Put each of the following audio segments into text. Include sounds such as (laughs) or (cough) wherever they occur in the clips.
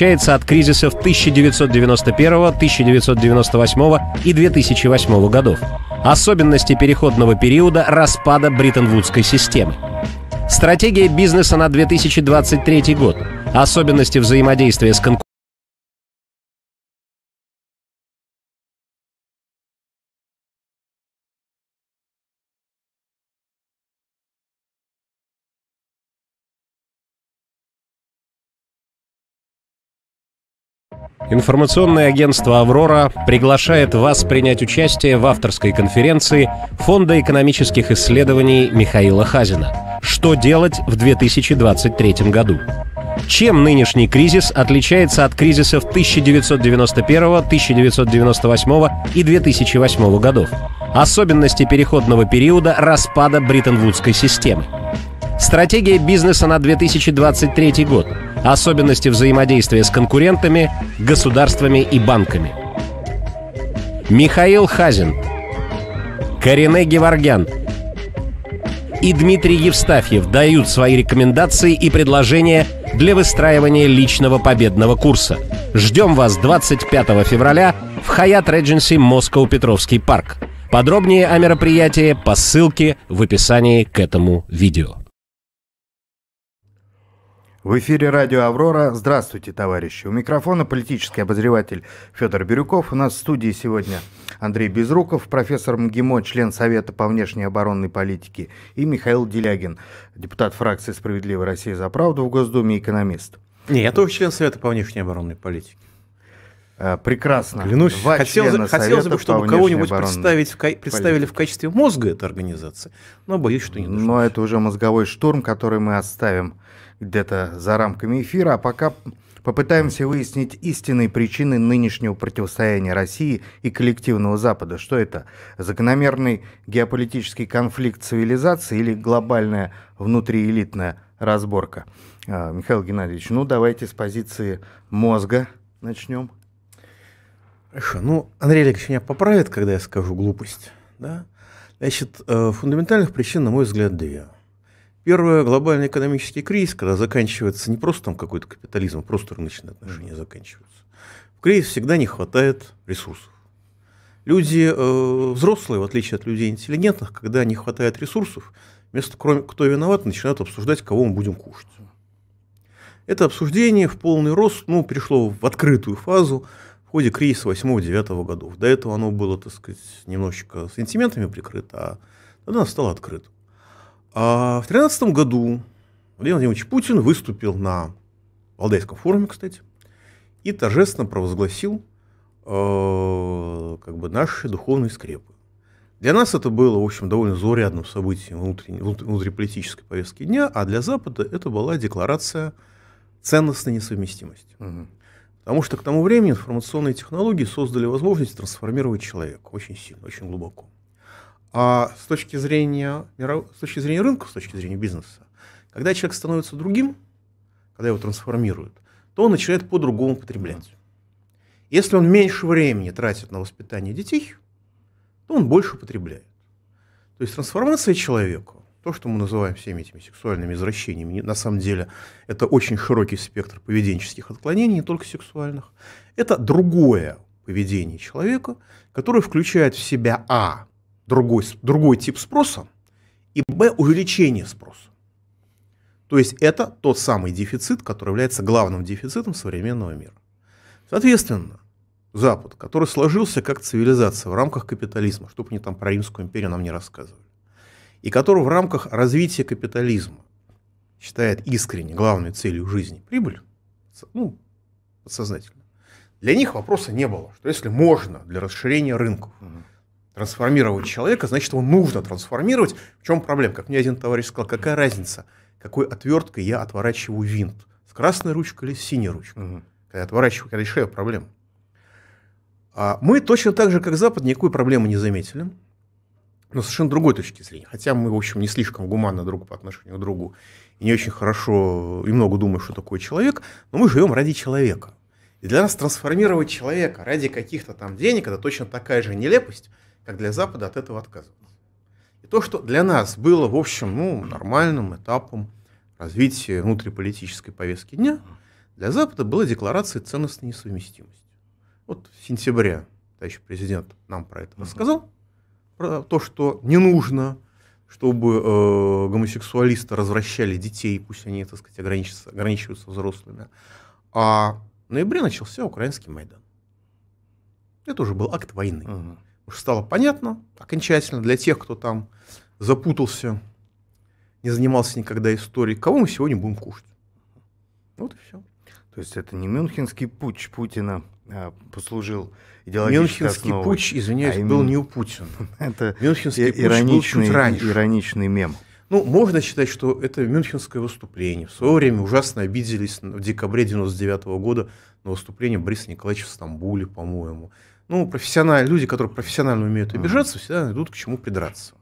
защищается от кризисов 1991, 1998 и 2008 годов. Особенности переходного периода распада бреттон системы. Стратегия бизнеса на 2023 год. Особенности взаимодействия с конкурентами Информационное агентство «Аврора» приглашает вас принять участие в авторской конференции Фонда экономических исследований Михаила Хазина «Что делать в 2023 году?». Чем нынешний кризис отличается от кризисов 1991, 1998 и 2008 годов? Особенности переходного периода распада бреттон системы. Стратегия бизнеса на 2023 год – особенности взаимодействия с конкурентами, государствами и банками. Михаил Хазин, Корене Геворгян и Дмитрий Евстафьев дают свои рекомендации и предложения для выстраивания личного победного курса. Ждем вас 25 февраля в Hyatt Regency Moscow Петровский парк. Подробнее о мероприятии по ссылке в описании к этому видео. В эфире радио «Аврора». Здравствуйте, товарищи. У микрофона политический обозреватель Федор Бирюков. У нас в студии сегодня Андрей Безруков, профессор МГИМО, член Совета по внешней оборонной политике, и Михаил Делягин, депутат фракции «Справедливая Россия за правду» в Госдуме, экономист. Не, я тоже член Совета по внешней оборонной политике. Э, прекрасно. Клянусь, Два хотел, за, хотелось бы, чтобы кого-нибудь представить, в, представили в качестве мозга этой организации, но боюсь, что не нужно. Но это уже мозговой штурм, который мы оставим где-то за рамками эфира, а пока попытаемся выяснить истинные причины нынешнего противостояния России и коллективного Запада. Что это? Закономерный геополитический конфликт цивилизации или глобальная внутриэлитная разборка? Э, Михаил Геннадьевич, ну давайте с позиции мозга начнем. Хорошо. Ну, Андрей Олегович меня поправит, когда я скажу глупость. Да? Значит, э, фундаментальных причин, на мой взгляд, две. Первое – глобальный экономический кризис, когда заканчивается не просто там какой-то капитализм, а просто рыночные отношения заканчиваются. В кризис всегда не хватает ресурсов. Люди э, взрослые, в отличие от людей интеллигентных, когда не хватает ресурсов, вместо кроме кто виноват, начинают обсуждать, кого мы будем кушать. Это обсуждение в полный рост ну, перешло в открытую фазу в ходе кризиса 8-9 годов. До этого оно было, так сказать, немножечко сантиментами прикрыто, а тогда оно стало открыто. А в 2013 году Владимир Владимирович Путин выступил на Валдайском форуме, кстати, и торжественно провозгласил э, как бы наши духовные скрепы. Для нас это было, в общем, довольно заурядным событием внутриполитической повестки дня, а для Запада это была декларация ценностной несовместимости. Угу. Потому что к тому времени информационные технологии создали возможность трансформировать человека очень сильно, очень глубоко. А с точки зрения, с точки зрения рынка, с точки зрения бизнеса, когда человек становится другим, когда его трансформируют, то он начинает по-другому потреблять. Если он меньше времени тратит на воспитание детей, то он больше потребляет. То есть трансформация человека то, что мы называем всеми этими сексуальными извращениями, на самом деле это очень широкий спектр поведенческих отклонений, не только сексуальных. Это другое поведение человека, которое включает в себя а. другой, другой тип спроса и б. увеличение спроса. То есть это тот самый дефицит, который является главным дефицитом современного мира. Соответственно, Запад, который сложился как цивилизация в рамках капитализма, чтобы они там про Римскую империю нам не рассказывали, и который в рамках развития капитализма считает искренне главной целью жизни прибыль, ну, подсознательно, для них вопроса не было, что если можно для расширения рынков трансформировать человека, значит, его нужно трансформировать. В чем проблема? Как мне один товарищ сказал, какая разница, какой отверткой я отворачиваю винт? С красной ручкой или с синей ручкой? Угу. Когда отворачиваю, когда решаю проблему. А мы точно так же, как Запад, никакой проблемы не заметили но ну, совершенно другой точки зрения. Хотя мы, в общем, не слишком гуманно друг по отношению к другу и не очень хорошо и много думаем, что такое человек, но мы живем ради человека. И для нас трансформировать человека ради каких-то там денег – это точно такая же нелепость, как для Запада от этого отказываться. И то, что для нас было, в общем, ну, нормальным этапом развития внутриполитической повестки дня, для Запада была декларация ценностной несовместимости. Вот в сентябре товарищ президент нам про это рассказал то, что не нужно, чтобы э, гомосексуалисты развращали детей, пусть они, так сказать, ограничиваются, ограничиваются взрослыми. А в ноябре начался украинский Майдан. Это уже был акт войны. Угу. Уж стало понятно окончательно для тех, кто там запутался, не занимался никогда историей, кого мы сегодня будем кушать. Вот и все. То есть это не мюнхенский путь Путина Э, послужил идеологической Мюнхенский основой. путь, извиняюсь, а был не у Путина. (laughs) Это Мюнхенский ироничный, путь был раньше. ироничный мем. Ну, можно считать, что это мюнхенское выступление. В свое время ужасно обиделись в декабре 99 года на выступление Бориса Николаевича в Стамбуле, по-моему. Ну, профессиональные люди, которые профессионально умеют обижаться, mm всегда найдут к чему придраться.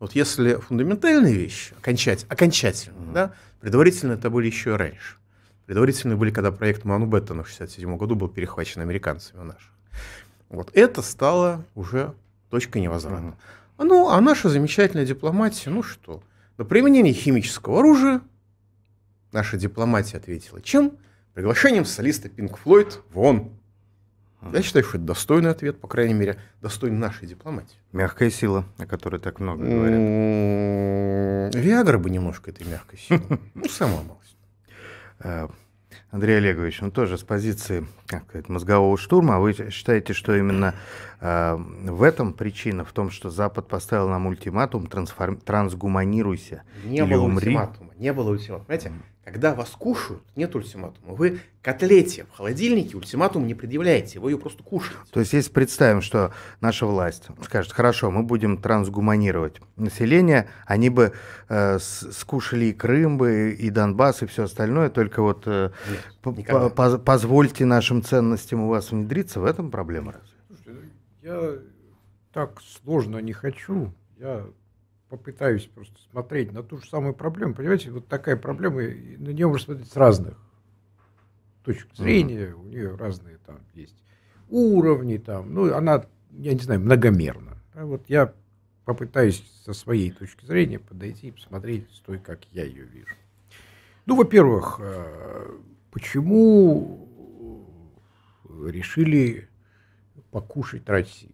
Вот если фундаментальные вещи, окончать, окончательно, mm да, предварительно это были еще раньше – предварительные были, когда проект Манубеттона в 1967 году был перехвачен американцами наших. Вот это стало уже точкой невозврата. Угу. А ну, а наша замечательная дипломатия, ну что, на применение химического оружия наша дипломатия ответила чем? Приглашением солиста Пинк Флойд Вон. Я считаю, что это достойный ответ, по крайней мере, достойный нашей дипломатии. Мягкая сила, о которой так много м-м-м, говорят. Виагра бы немножко этой мягкой силы. (laughs) Ну, сама малость. Андрей Олегович, ну тоже с позиции как сказать, мозгового штурма, вы считаете, что именно э, в этом причина, в том, что Запад поставил нам ультиматум, трансформ... трансгуманируйся не или было умри? Ультиматума, не было ультиматума, понимаете? Когда вас кушают, нет ультиматума. Вы котлете в холодильнике ультиматум не предъявляете, вы ее просто кушаете. То есть, если представим, что наша власть скажет, хорошо, мы будем трансгуманировать население, они бы э, скушали и Крым бы, и Донбасс, и все остальное, только вот э, нет, позвольте нашим ценностям у вас внедриться, в этом проблема разве? Я так сложно не хочу. Я попытаюсь просто смотреть на ту же самую проблему. Понимаете, вот такая проблема, и на нее можно смотреть с разных точек зрения, uh-huh. у нее разные там есть уровни, там, ну, она, я не знаю, многомерна. А вот я попытаюсь со своей точки зрения подойти и посмотреть с той, как я ее вижу. Ну, во-первых, э, почему решили покушать Россию?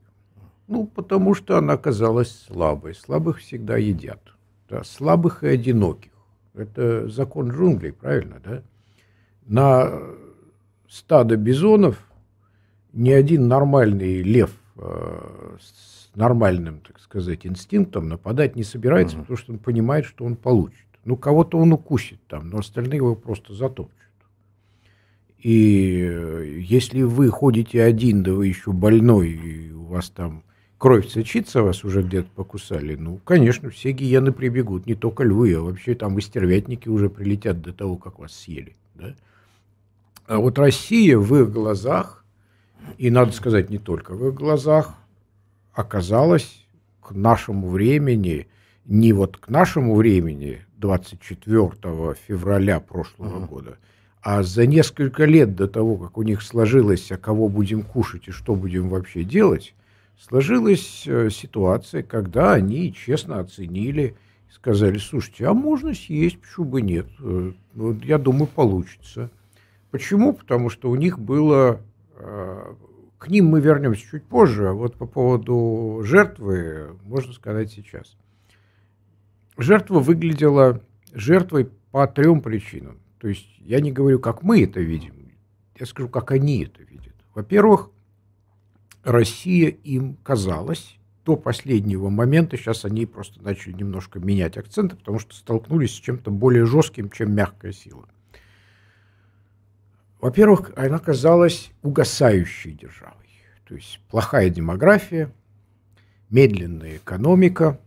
Ну, потому что она оказалась слабой. Слабых всегда едят. Да, слабых и одиноких. Это закон джунглей, правильно, да? На стадо бизонов ни один нормальный лев э, с нормальным, так сказать, инстинктом нападать не собирается, угу. потому что он понимает, что он получит. Ну, кого-то он укусит там, но остальные его просто затопчут. И э, если вы ходите один, да вы еще больной, и у вас там кровь сочится, вас уже где-то покусали, ну, конечно, все гиены прибегут, не только львы, а вообще там и стервятники уже прилетят до того, как вас съели. Да? А вот Россия в их глазах, и надо сказать, не только в их глазах, оказалась к нашему времени, не вот к нашему времени, 24 февраля прошлого uh-huh. года, а за несколько лет до того, как у них сложилось, а кого будем кушать и что будем вообще делать, Сложилась э, ситуация, когда они честно оценили и сказали, слушайте, а можно съесть, почему бы нет? Э, ну, я думаю, получится. Почему? Потому что у них было... Э, к ним мы вернемся чуть позже, а вот по поводу жертвы можно сказать сейчас. Жертва выглядела жертвой по трем причинам. То есть я не говорю, как мы это видим, я скажу, как они это видят. Во-первых, Россия им казалась до последнего момента. Сейчас они просто начали немножко менять акценты, потому что столкнулись с чем-то более жестким, чем мягкая сила. Во-первых, она казалась угасающей державой. То есть плохая демография, медленная экономика,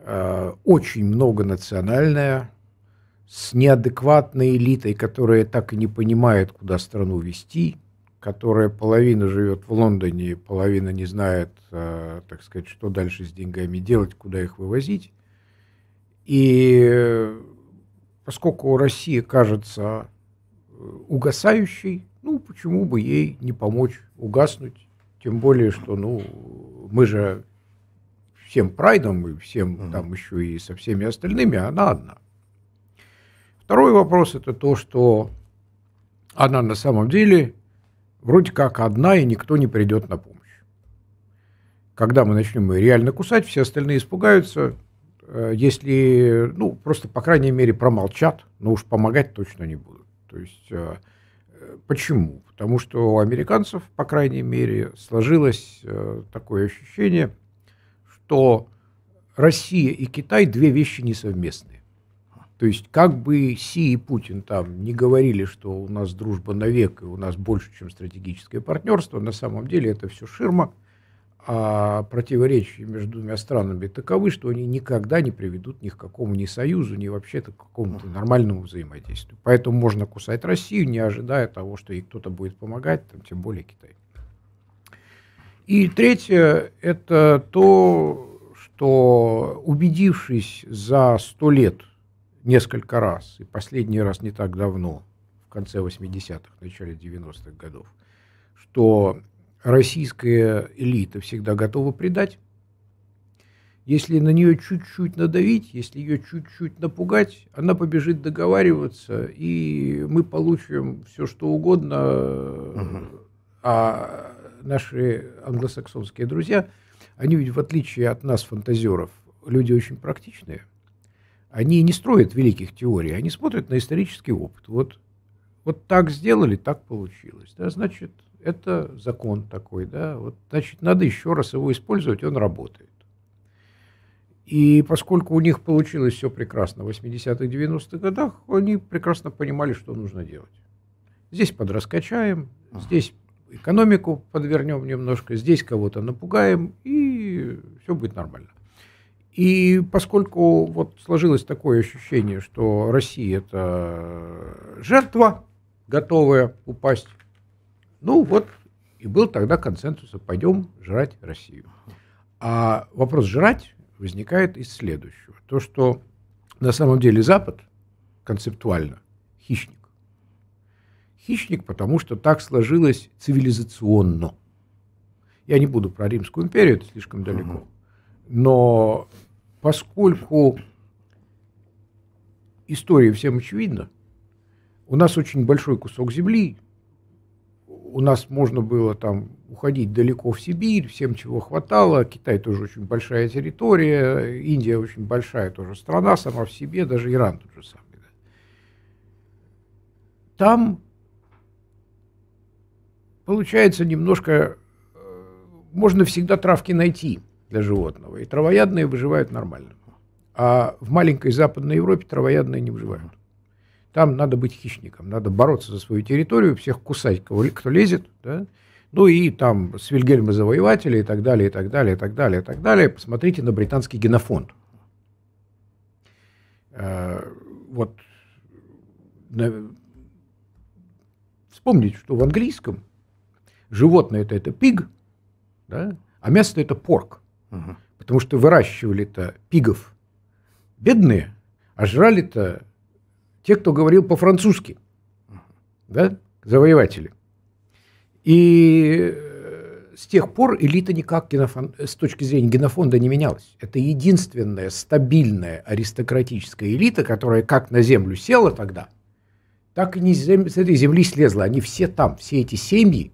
э, очень многонациональная, с неадекватной элитой, которая так и не понимает, куда страну вести – которая половина живет в Лондоне, половина не знает, э, так сказать, что дальше с деньгами делать, куда их вывозить. И э, поскольку Россия кажется э, угасающей, ну, почему бы ей не помочь угаснуть? Тем более, что, ну, мы же всем прайдом и всем mm-hmm. там еще и со всеми остальными, она одна. Второй вопрос это то, что она на самом деле Вроде как одна, и никто не придет на помощь. Когда мы начнем ее реально кусать, все остальные испугаются. Э, если, ну, просто, по крайней мере, промолчат, но уж помогать точно не будут. То есть, э, почему? Потому что у американцев, по крайней мере, сложилось э, такое ощущение, что Россия и Китай две вещи несовместные. То есть, как бы Си и Путин там не говорили, что у нас дружба навек и у нас больше, чем стратегическое партнерство, на самом деле это все ширма, а противоречия между двумя странами таковы, что они никогда не приведут ни к какому ни союзу, ни вообще-то к какому-то нормальному взаимодействию. Поэтому можно кусать Россию, не ожидая того, что ей кто-то будет помогать, там, тем более Китай. И третье – это то, что убедившись за сто лет – несколько раз, и последний раз не так давно, в конце 80-х, начале 90-х годов, что российская элита всегда готова предать. Если на нее чуть-чуть надавить, если ее чуть-чуть напугать, она побежит договариваться, и мы получим все, что угодно. А наши англосаксонские друзья, они ведь в отличие от нас, фантазеров, люди очень практичные – они не строят великих теорий, они смотрят на исторический опыт. Вот, вот так сделали, так получилось. Да, значит, это закон такой, да, вот, значит, надо еще раз его использовать, он работает. И поскольку у них получилось все прекрасно в 80-х, 90-х годах, они прекрасно понимали, что нужно делать. Здесь подраскачаем, ага. здесь экономику подвернем немножко, здесь кого-то напугаем, и все будет нормально. И поскольку вот сложилось такое ощущение, что Россия это э, жертва, готовая упасть, ну вот и был тогда консенсус, пойдем жрать Россию. А вопрос жрать возникает из следующего. То, что на самом деле Запад концептуально хищник. Хищник, потому что так сложилось цивилизационно. Я не буду про Римскую империю, это слишком далеко. Но поскольку история всем очевидна, у нас очень большой кусок земли, у нас можно было там уходить далеко в Сибирь, всем чего хватало. Китай тоже очень большая территория, Индия очень большая тоже страна сама в себе, даже Иран тот же самый. Да. Там получается немножко, э, можно всегда травки найти – для животного. И травоядные выживают нормально. А в маленькой Западной Европе травоядные не выживают. Там надо быть хищником, надо бороться за свою территорию, всех кусать, кого, кто лезет. Да? Ну и там с Вильгельма Завоевателя и так далее, и так далее, и так далее, и так далее. Посмотрите на британский генофонд. А, вот вспомнить, что в английском животное это, это пиг, да? а мясо это порк. Угу. Потому что выращивали-то пигов бедные, а жрали-то те, кто говорил по-французски. Угу. Да? Завоеватели. И э, с тех пор элита никак генофон, э, с точки зрения генофонда не менялась. Это единственная стабильная аристократическая элита, которая как на землю села тогда, так и не с этой земли слезла. Они все там, все эти семьи,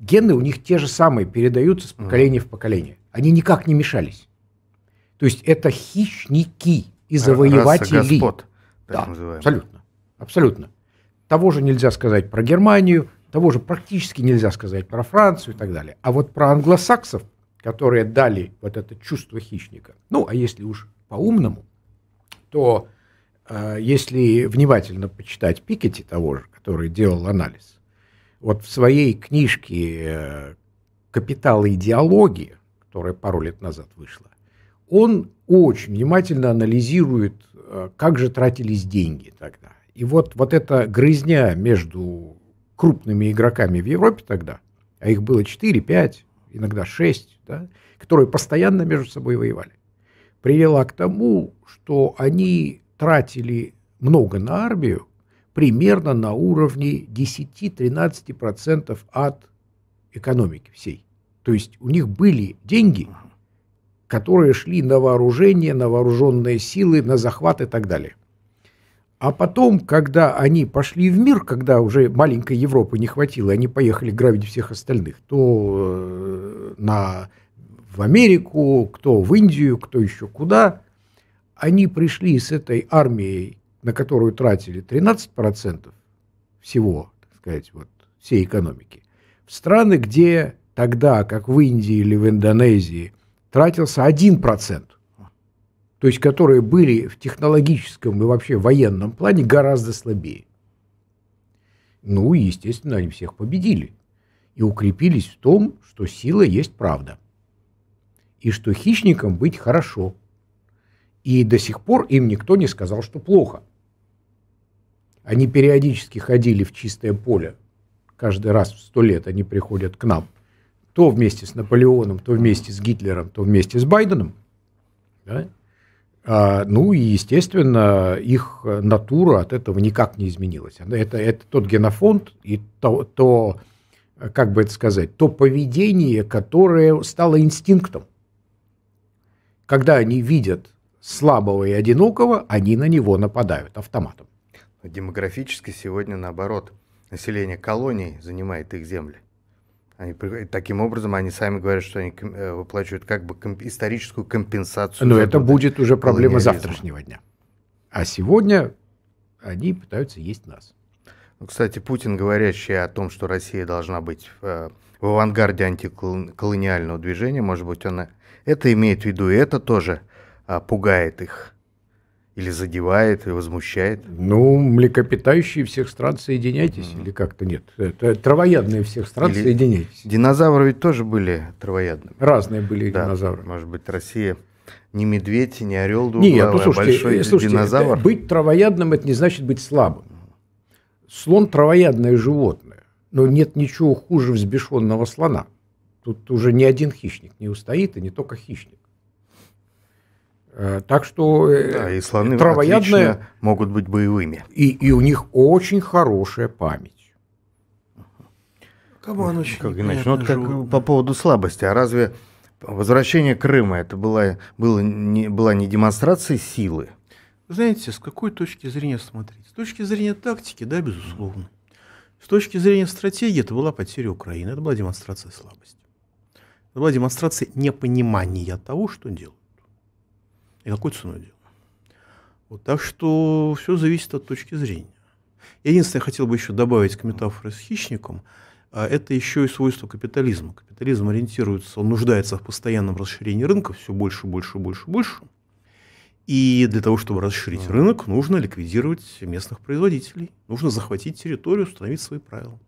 гены у них те же самые, передаются с поколения в поколение. Они никак не мешались. То есть это хищники и завоеватели. Раса господ, так да, абсолютно. Абсолютно. Того же нельзя сказать про Германию, того же практически нельзя сказать про Францию и так далее. А вот про англосаксов, которые дали вот это чувство хищника, ну, а если уж по-умному, то э, если внимательно почитать Пикетти того же, который делал анализ, вот в своей книжке э, «Капитал и идеологии», которая пару лет назад вышла, он очень внимательно анализирует, э, как же тратились деньги тогда. И вот, вот эта грызня между крупными игроками в Европе тогда, а их было 4, 5, иногда 6, да, которые постоянно между собой воевали, привела к тому, что они тратили много на армию, примерно на уровне 10-13% от экономики всей. То есть у них были деньги, которые шли на вооружение, на вооруженные силы, на захват и так далее. А потом, когда они пошли в мир, когда уже маленькой Европы не хватило, они поехали грабить всех остальных, то э, на, в Америку, кто в Индию, кто еще куда, они пришли с этой армией на которую тратили 13% всего, так сказать, вот всей экономики, в страны, где тогда, как в Индии или в Индонезии, тратился 1%, то есть которые были в технологическом и вообще военном плане гораздо слабее. Ну и, естественно, они всех победили и укрепились в том, что сила есть правда, и что хищникам быть хорошо. И до сих пор им никто не сказал, что плохо. Они периодически ходили в чистое поле. Каждый раз в сто лет они приходят к нам. То вместе с Наполеоном, то вместе с Гитлером, то вместе с Байденом. Да? А, ну и, естественно, их натура от этого никак не изменилась. Это, это тот генофонд и то, то, как бы это сказать, то поведение, которое стало инстинктом. Когда они видят слабого и одинокого, они на него нападают автоматом. Демографически сегодня наоборот. Население колоний занимает их земли. Они, таким образом, они сами говорят, что они э, выплачивают как бы комп, историческую компенсацию. Но это будет уже проблема завтрашнего дня. А сегодня они пытаются есть нас. Ну, кстати, Путин, говорящий о том, что Россия должна быть э, в авангарде антиколониального движения, может быть, он э, это имеет в виду, и это тоже а, пугает их. Или задевает и возмущает? Ну, млекопитающие всех стран соединяйтесь, mm или как-то нет. Это травоядные всех стран или соединяйтесь. Динозавры ведь тоже были травоядными. Разные были да, динозавры. Может быть, Россия не медведь, не орел двуглавый, Нет, ну, а слушайте, а большой э, слушайте, динозавр. Это, быть травоядным – это не значит быть слабым. Слон – травоядное животное, но нет ничего хуже взбешенного слона. Тут уже ни один хищник не устоит, и не только хищник. Э, так что э, да, и слоны травоядные могут быть боевыми. И, и у них очень хорошая память. Кому он очень как иначе? Ну, вот как по поводу слабости. А разве возвращение Крыма это была, было не, была не демонстрация силы? Знаете, с какой точки зрения смотреть? С точки зрения тактики, да, безусловно. С точки зрения стратегии это была потеря Украины, это была демонстрация слабости. Это была демонстрация непонимания того, что делать. И какой ценой делал. Вот, так что все зависит от точки зрения. Единственное, я хотел бы еще добавить к метафоре с хищником, а это еще и свойство капитализма. Капитализм ориентируется, он нуждается в постоянном расширении рынка, все больше, больше, больше, больше. И для того, чтобы расширить рынок, нужно ликвидировать местных производителей, нужно захватить территорию, установить свои правила.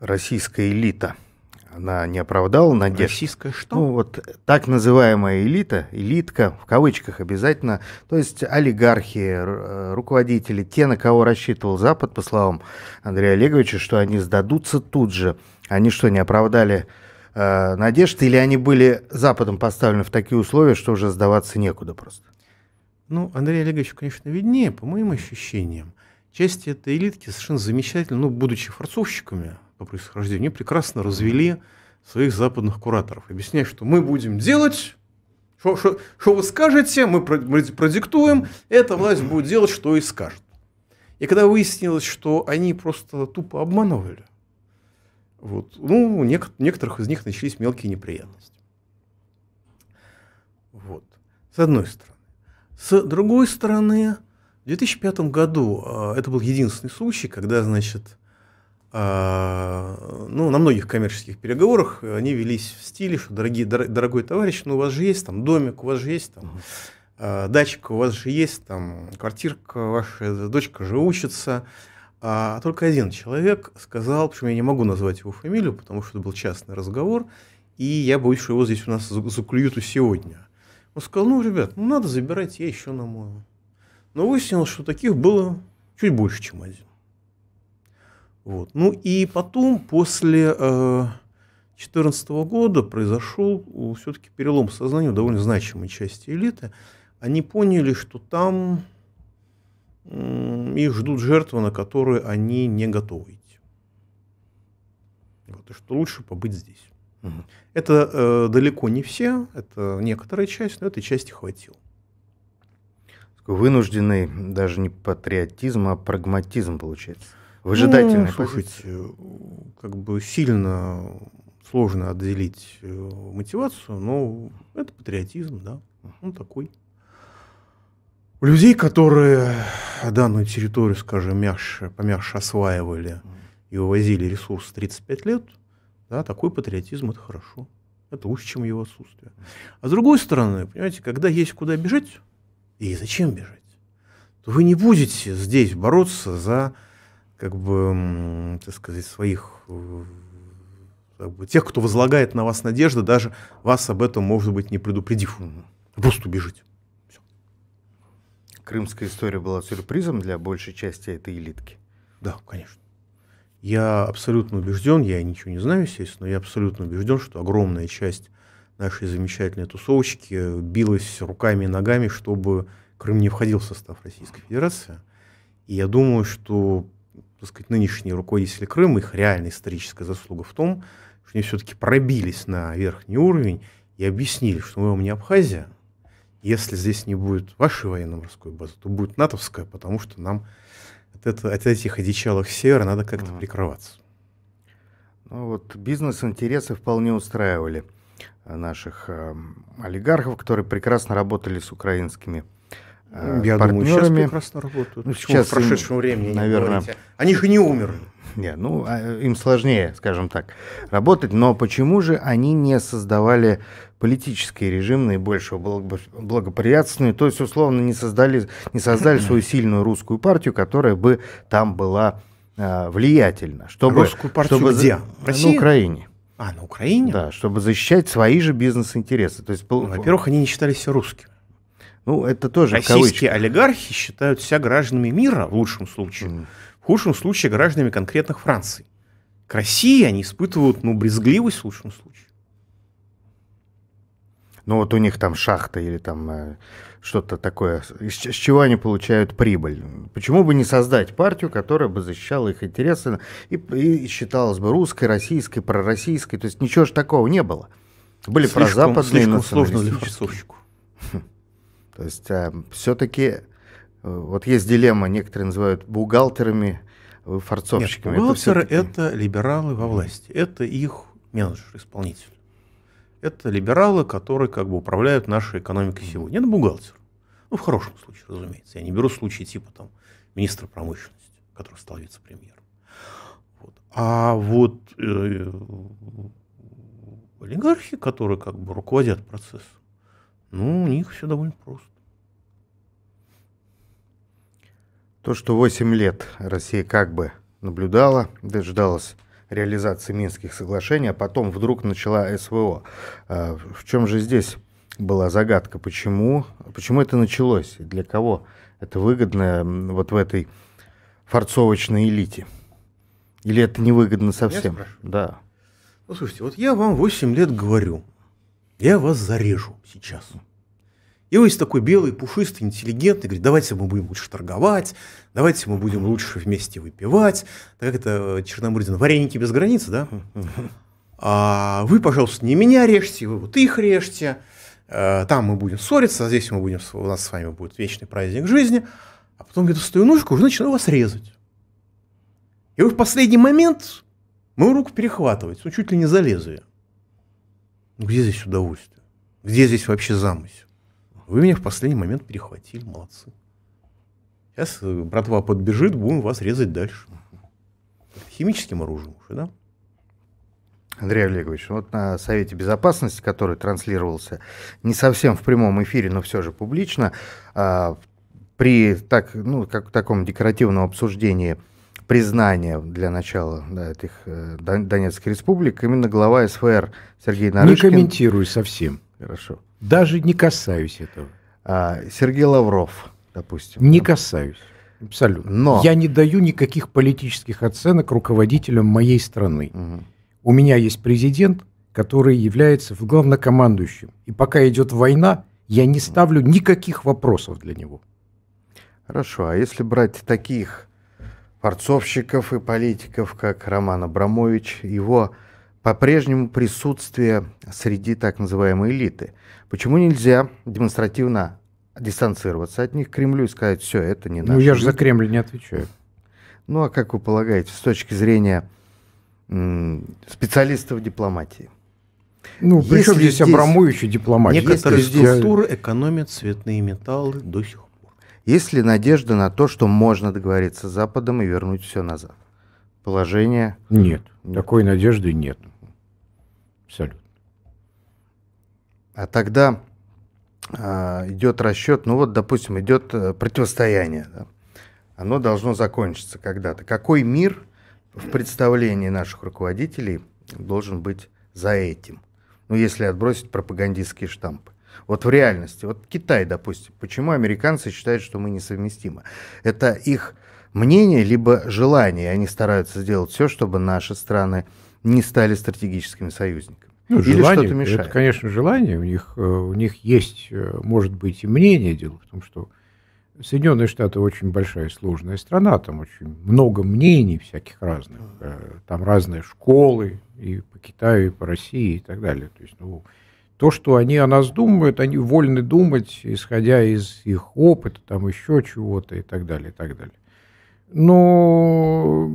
Российская элита – она не оправдала надежд. Российская что? Ну, вот так называемая элита, элитка, в кавычках обязательно, то есть олигархи, э, руководители, те, на кого рассчитывал Запад, по словам Андрея Олеговича, что они сдадутся тут же. Они что, не оправдали э, надежд, или они были Западом поставлены в такие условия, что уже сдаваться некуда просто? Ну, Андрей Олегович, конечно, виднее, по моим ощущениям. Часть этой элитки совершенно замечательно, ну, будучи форцовщиками, по происхождению, они прекрасно развели своих западных кураторов, объясняя, что мы будем делать, что вы скажете, мы продиктуем, эта власть будет делать, что и скажет. И когда выяснилось, что они просто тупо обманывали, вот, ну, у некоторых из них начались мелкие неприятности. Вот. С одной стороны. С другой стороны, в 2005 году а, это был единственный случай, когда, значит, а, ну, на многих коммерческих переговорах э, они велись в стиле, что дорогие, дор, дорогой товарищ, ну у вас же есть там домик, у вас же есть там угу. э, датчик, у вас же есть там квартирка, ваша дочка же учится. А только один человек сказал, почему я не могу назвать его фамилию, потому что это был частный разговор, и я боюсь, что его здесь у нас заклюют сегодня. Он сказал, ну, ребят, ну надо забирать, я еще намою. Но выяснилось, что таких было чуть больше, чем один. Вот. Ну и потом, после 2014 э, года, произошел все-таки перелом сознания довольно значимой части элиты. Они поняли, что там э, их ждут жертвы, на которые они не готовы идти. Вот. И что лучше побыть здесь. Угу. Это э, далеко не все, это некоторая часть, но этой части хватило вынужденный даже не патриотизм, а прагматизм получается выжидательной ну, слушайте, как бы сильно сложно отделить э, мотивацию, но это патриотизм, да, он такой. У людей, которые данную территорию, скажем, мягче, помягче осваивали и вывозили ресурс 35 лет, да, такой патриотизм – это хорошо. Это лучше, чем его отсутствие. А с другой стороны, понимаете, когда есть куда бежать, и зачем бежать, то вы не будете здесь бороться за как бы, так сказать, своих э, как бы, тех, кто возлагает на вас надежды, даже вас об этом, может быть, не предупредив. Просто убежите. Все. Крымская история была сюрпризом для большей части этой элитки. Да, конечно. Я абсолютно убежден, я ничего не знаю, естественно, но я абсолютно убежден, что огромная часть нашей замечательной тусовочки билась руками и ногами, чтобы Крым не входил в состав Российской Федерации. И я думаю, что так сказать, нынешние руководители Крыма, их реальная историческая заслуга в том, что они все-таки пробились на верхний уровень и объяснили, что мы вам не Абхазия, если здесь не будет вашей военно-морской базы, то будет натовская, потому что нам от, это, от этих одичалых севера надо как-то угу. прикрываться. Ну вот бизнес-интересы вполне устраивали э, наших э, олигархов, которые прекрасно работали с украинскими Э, я партнерами. думаю, сейчас прекрасно работают. Ну, сейчас в прошедшем им, времени, наверное, не они же не умерли. Не, ну, а, им сложнее, скажем так, работать. Но почему же они не создавали политический режим наибольшего благоприятственный, то есть, условно, не создали, не создали свою сильную русскую партию, которая бы там была э, влиятельна. Чтобы, русскую партию чтобы, где? В России? Украине. А, на Украине? Да, чтобы защищать свои же бизнес-интересы. То есть, ну, во-первых, они не считались русскими. Ну, это тоже Российские олигархи считают себя гражданами мира в лучшем случае, mm. в худшем случае гражданами конкретных Франции. К России они испытывают, ну, брезгливость в лучшем случае. Ну вот у них там шахта или там э, что-то такое, с, с чего они получают прибыль. Почему бы не создать партию, которая бы защищала их интересы и, и считалась бы русской, российской, пророссийской. То есть ничего же такого не было. Были слишком, прозападные слишком сложно для форсовщику. То есть эм, э, все-таки вот есть дилемма, некоторые называют бухгалтерами, э, форцовщиками. бухгалтеры это, это либералы во власти, это их менеджер, исполнитель. Это либералы, которые как бы управляют нашей экономикой сегодня. Это бухгалтер. Ну, в хорошем случае, разумеется. Я не беру случаи типа там министра промышленности, который стал вице-премьером. Вот. А вот э, олигархи, которые как бы руководят процессом, ну, у них все довольно просто. То, что 8 лет Россия как бы наблюдала, дождалась реализации Минских соглашений, а потом вдруг начала СВО. В а, чем же здесь была загадка? Почему, почему это началось? для кого это выгодно вот в этой форцовочной элите? Или это невыгодно совсем? Да. Ну, слушайте, вот я вам 8 лет говорю, я вас зарежу сейчас. И есть такой белый, пушистый, интеллигентный, говорит, давайте мы будем лучше торговать, давайте мы будем лучше вместе выпивать. Так как это э, Черномырдин, вареники без границ, да? А вы, пожалуйста, не меня режьте, вы вот их режьте. Э, там мы будем ссориться, а здесь мы будем, у нас с вами будет вечный праздник жизни. А потом я достаю ножку, уже начинаю вас резать. И вы в последний момент мою руку перехватываете, ну чуть ли не залезу я. «Ну, где здесь удовольствие? Где здесь вообще замысел? Вы меня в последний момент перехватили, молодцы. Сейчас э, братва подбежит, будем вас резать дальше. Химическим оружием уже, да? Андрей Олегович, вот на Совете Безопасности, который транслировался не совсем в прямом эфире, но все же публично, а, при так, ну, как, таком декоративном обсуждении признания для начала да, этих э, Донецких республик, именно глава СФР Сергей Нарышкин... Не комментирую совсем. Хорошо. Даже не касаюсь этого. А, Сергей Лавров, допустим. Не да? касаюсь. Абсолютно. Но... Я не даю никаких политических оценок руководителям моей страны. Угу. У меня есть президент, который является главнокомандующим. И пока идет война, я не ставлю никаких вопросов для него. Хорошо, а если брать таких форцовщиков и политиков, как Роман Абрамович, его по-прежнему присутствие среди так называемой элиты. Почему нельзя демонстративно дистанцироваться от них к Кремлю и сказать, все, это не наше. Ну, я же за Кремль не отвечаю. Ну, а как вы полагаете, с точки зрения специалистов дипломатии? Ну, причем здесь, здесь Абрамович и дипломатия? Некоторые здесь... Э, экономят цветные металлы до сих есть ли надежда на то, что можно договориться с Западом и вернуть все назад? Положение? Нет, нет. такой надежды нет. Абсолютно. А тогда а, идет расчет, ну вот, допустим, идет э, противостояние. Да? Оно должно закончиться когда-то. Какой мир в представлении наших руководителей должен быть за этим? Ну, если отбросить пропагандистские штампы. Вот в реальности. Вот Китай, допустим. Почему американцы считают, что мы несовместимы? Это их мнение, либо желание. Они стараются сделать все, чтобы наши страны не стали стратегическими союзниками. Ну, Или желание, что-то мешает. Это, конечно, желание. У них, э, у них есть, э, может быть, и мнение. Дело в том, что Соединенные Штаты очень большая и сложная страна, там очень много мнений всяких разных, э, там разные школы и по Китаю, и по России, и так далее. То есть, ну, то, что они о нас думают, они вольны думать, исходя из их опыта, там еще чего-то и так далее, и так далее. Но,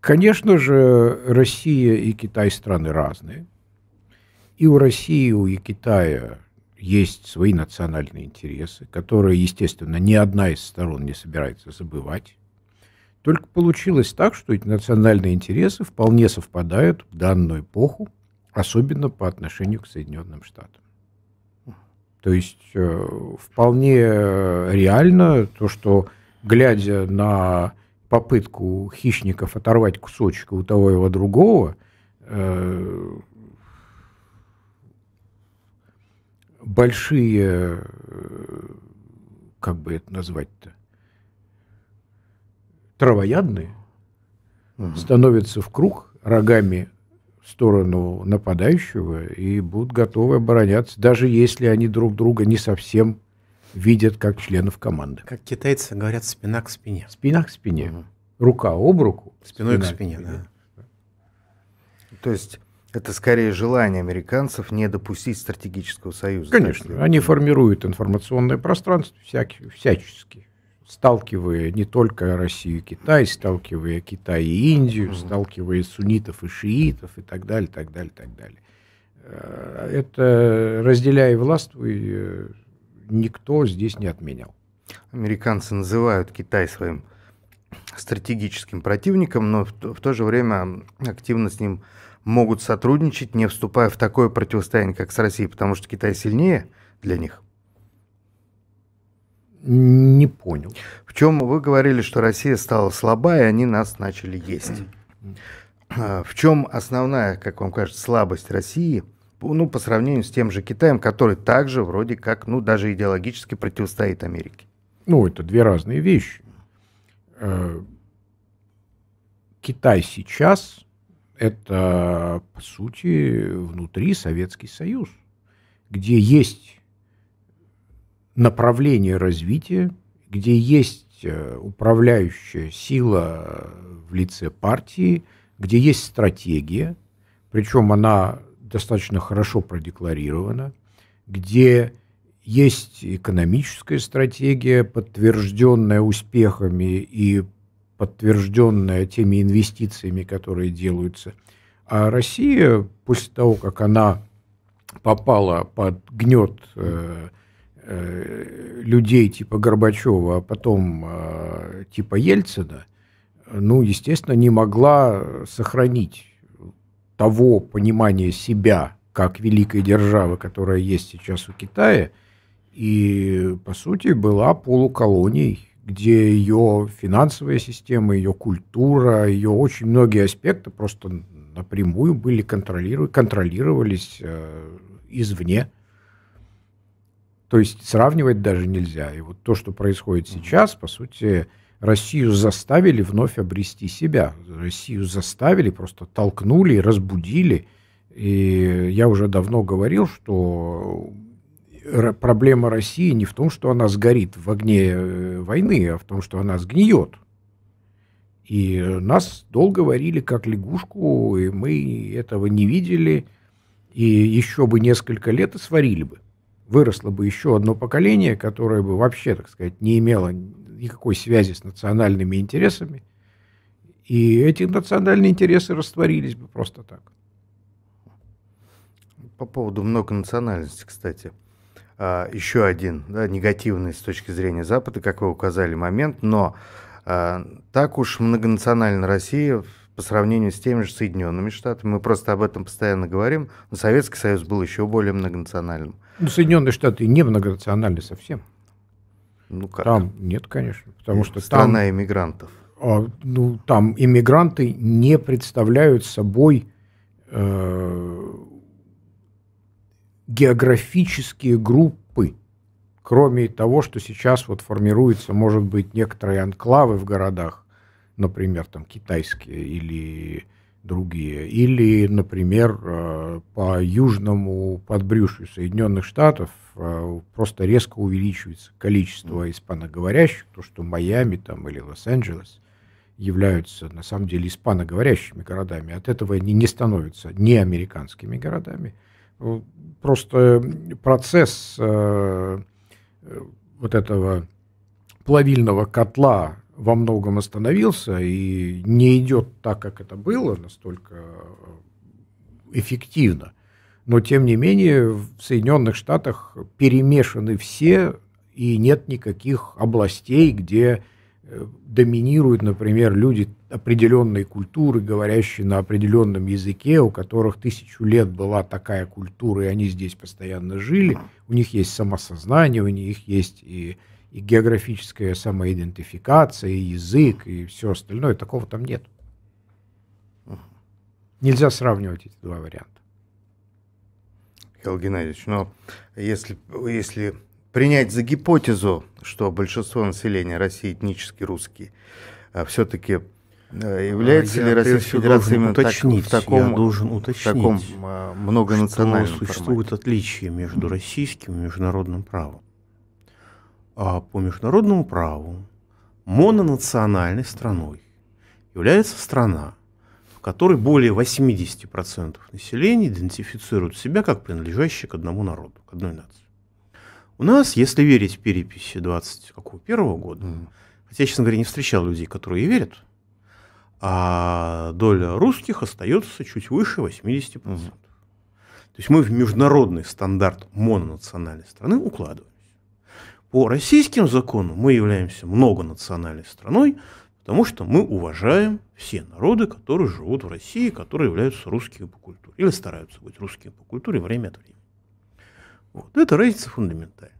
конечно же, Россия и Китай страны разные. И у России, и у Китая есть свои национальные интересы, которые, естественно, ни одна из сторон не собирается забывать. Только получилось так, что эти национальные интересы вполне совпадают в данную эпоху – особенно по отношению к Соединенным Штатам. То есть э, вполне э, реально то, что глядя на попытку хищников оторвать кусочек у того и у другого, э, большие, как бы это назвать-то, травоядные угу. становятся в круг рогами сторону нападающего и будут готовы обороняться, даже если они друг друга не совсем видят как членов команды. Как китайцы говорят, спина к спине. Спина к спине. Угу. Рука об руку. Спиной спина к спине, к спине. да. То есть это скорее желание американцев не допустить стратегического союза. Конечно, так, они формируют информационное пространство всяки, всячески сталкивая не только Россию и Китай, сталкивая Китай и Индию, mm-hmm. сталкивая суннитов и шиитов и так далее, так далее, так далее. Э, это разделяя власть, э, никто здесь не отменял. Американцы называют Китай своим стратегическим противником, но в то, в то же время активно с ним могут сотрудничать, не вступая в такое противостояние, как с Россией, потому что Китай сильнее для них – не понял. В чем вы говорили, что Россия стала слабая и они нас начали есть. А, в чем основная, как вам кажется, слабость России, ну, по сравнению с тем же Китаем, который также вроде как, ну, даже идеологически противостоит Америке? Ну, это две разные вещи. А, Китай сейчас – это, по сути, внутри Советский Союз, где есть направление развития, где есть э, управляющая сила э, в лице партии, где есть стратегия, причем она достаточно хорошо продекларирована, где есть экономическая стратегия, подтвержденная успехами и подтвержденная теми инвестициями, которые делаются. А Россия, после того, как она попала под гнет э, Э, людей типа Горбачева, а потом э, типа Ельцина, ну, естественно, не могла сохранить того понимания себя как великой державы, которая есть сейчас у Китая, и, по сути, была полуколонией, где ее финансовая система, ее культура, ее очень многие аспекты просто напрямую были контролиру... контролировались э, извне. То есть сравнивать даже нельзя. И вот то, что происходит сейчас, по сути, Россию заставили вновь обрести себя. Россию заставили, просто толкнули, разбудили. И я уже давно говорил, что проблема России не в том, что она сгорит в огне э, войны, а в том, что она сгниет. И нас долго варили как лягушку, и мы этого не видели. И еще бы несколько лет и сварили бы выросло бы еще одно поколение, которое бы вообще, так сказать, не имело никакой связи с национальными интересами, и эти национальные интересы растворились бы просто так. По поводу многонациональности, кстати, а, еще один да, негативный с точки зрения Запада, как вы указали, момент, но а, так уж многонациональна Россия по сравнению с теми же Соединенными Штатами. Мы просто об этом постоянно говорим, но Советский Союз был еще более многонациональным. Ну, Соединенные Штаты не многонациональны совсем. Ну, как? Там нет, конечно. Потому что Страна там, иммигрантов. А, ну, там иммигранты не представляют собой э, географические группы. Кроме того, что сейчас вот формируются, может быть, некоторые анклавы в городах, например, там китайские или другие. Или, например, э, по южному подбрюшью Соединенных Штатов э, просто резко увеличивается количество испаноговорящих, то, что Майами там, или Лос-Анджелес являются на самом деле испаноговорящими городами. От этого они не становятся не американскими городами. Э, просто процесс вот этого плавильного котла во многом остановился и не идет так, как это было, настолько эффективно. Но, тем не менее, в Соединенных Штатах перемешаны все, и нет никаких областей, где э, доминируют, например, люди определенной культуры, говорящие на определенном языке, у которых тысячу лет была такая культура, и они здесь постоянно жили. У них есть самосознание, у них есть и и географическая самоидентификация, и язык, и все остальное. Такого там нет. Нельзя сравнивать эти два варианта. Михаил Геннадьевич, но ну, если, если принять за гипотезу, что большинство населения России этнически русские, а все-таки э, является я, ли Российская Федерация именно уточнить, так, в таком, я должен уточнить, в таком а, многонациональном что существуют формате. отличие между российским и международным правом. А, по международному праву мононациональной страной является страна, в которой более 80% населения идентифицируют себя как принадлежащие к одному народу, к одной нации. У нас, если верить переписи 21 года, mm. хотя, честно говоря, не встречал людей, которые ей верят, а доля русских остается чуть выше 80%. Mm. То есть мы в международный стандарт мононациональной страны укладываем по российским законам мы являемся многонациональной страной, потому что мы уважаем все народы, которые живут в России, которые являются русскими по культуре или стараются быть русскими по культуре время от времени. Вот. Это разница фундаментальная.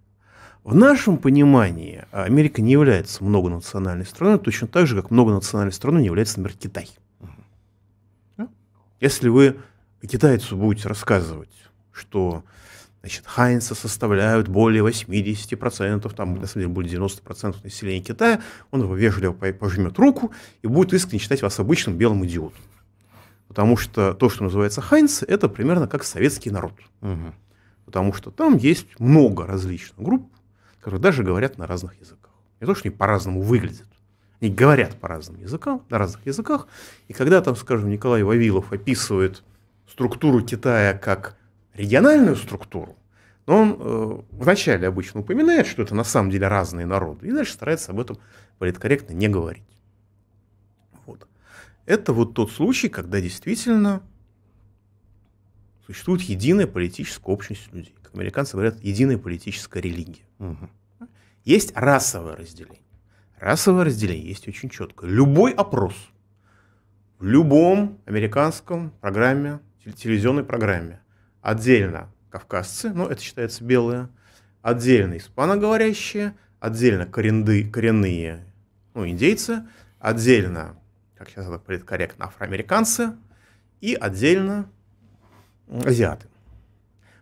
В нашем понимании Америка не является многонациональной страной, точно так же, как многонациональной страной не является, например, Китай. Если вы китайцу будете рассказывать, что Значит, Хайнца составляют более 80%, там, на самом деле, более 90% населения Китая. Он вежливо пожмет руку и будет искренне считать вас обычным белым идиотом. Потому что то, что называется Хайнц, это примерно как советский народ. Угу. Потому что там есть много различных групп, которые даже говорят на разных языках. Не то, что они по-разному выглядят. Они говорят по разным языкам, на разных языках. И когда там, скажем, Николай Вавилов описывает структуру Китая как региональную структуру, но он э, вначале обычно упоминает, что это на самом деле разные народы, и дальше старается об этом политкорректно не говорить. Вот. Это вот тот случай, когда действительно существует единая политическая общность людей. Как американцы говорят, единая политическая религия. Угу. Есть расовое разделение. Расовое разделение есть очень четко. Любой опрос в любом американском программе, телевизионной программе Отдельно кавказцы, ну это считается белые, отдельно испаноговорящие, отдельно коренды, коренные ну, индейцы, отдельно, как сейчас это политкорректно, афроамериканцы и отдельно азиаты.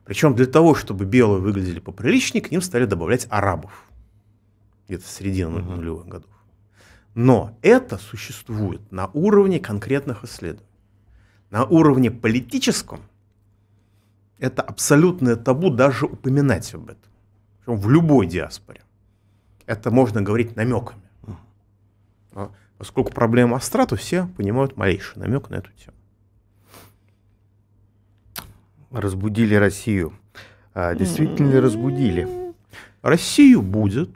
Причем для того, чтобы белые выглядели поприличнее, к ним стали добавлять арабов где-то в середине uh-huh. нулевых годов. Но это существует на уровне конкретных исследований. На уровне политическом это абсолютное табу даже упоминать об этом. в любой диаспоре. Это можно говорить намеками. Но а поскольку проблема остра, то все понимают малейший намек на эту тему. Разбудили Россию. А действительно ли м-м. разбудили? Россию будет.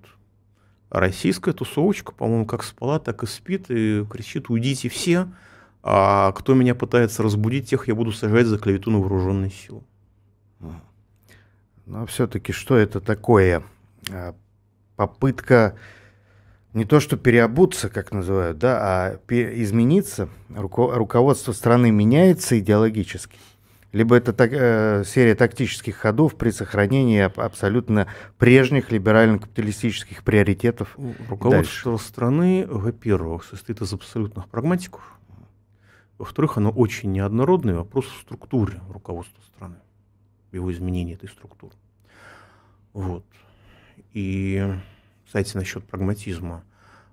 Российская тусовочка, по-моему, как спала, так и спит и кричит «Уйдите все!» А кто меня пытается разбудить, тех я буду сажать за клевету на вооруженные силы. Но все-таки что это такое? А, попытка не то что переобуться, как называют, да, а измениться. Руководство страны меняется идеологически. Либо это так, э, серия тактических ходов при сохранении абсолютно прежних либерально-капиталистических приоритетов. Руководство дальше. страны, во-первых, состоит из абсолютных прагматиков. Во-вторых, оно очень неоднородное, вопрос в структуре руководства страны его изменение этой структуры. Вот. И, кстати, насчет прагматизма.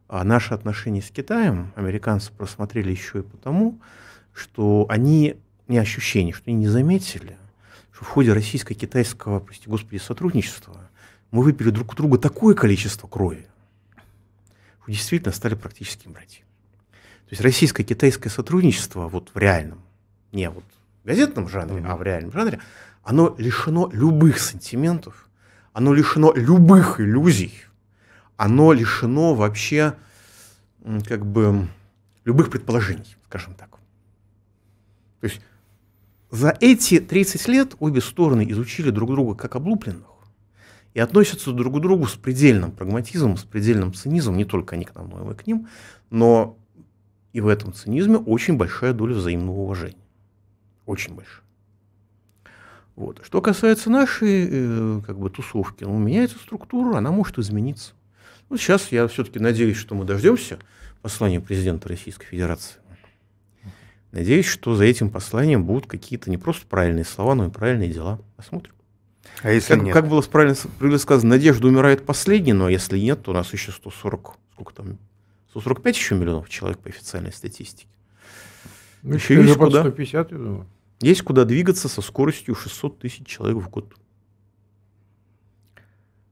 А наши отношения с Китаем американцы просмотрели еще и потому, что они не ощущение, что они не заметили, что в ходе российско-китайского, прости господи, сотрудничества мы выпили друг у друга такое количество крови, что действительно стали практически братьями. То есть российско-китайское сотрудничество вот в реальном, не вот в газетном жанре, mm-hmm. а в реальном жанре, оно лишено любых сантиментов, оно лишено любых иллюзий, оно лишено вообще как бы любых предположений, скажем так. То есть за эти 30 лет обе стороны изучили друг друга как облупленных и относятся друг к другу с предельным прагматизмом, с предельным цинизмом, не только они к нам, но и мы к ним, но и в этом цинизме очень большая доля взаимного уважения. Очень большая. Вот. Что касается нашей э, как бы, тусовки, ну, у меня эта структура, она может измениться. Вот ну, сейчас я все-таки надеюсь, что мы дождемся послания президента Российской Федерации. Надеюсь, что за этим посланием будут какие-то не просто правильные слова, но и правильные дела. Посмотрим. А если как, нет? как было правильно сказано, надежда умирает последней, но если нет, то у нас еще 140, сколько там, 145 еще миллионов человек по официальной статистике. Ну, еще есть куда. 150, я думаю. Есть куда двигаться со скоростью 600 тысяч человек в год.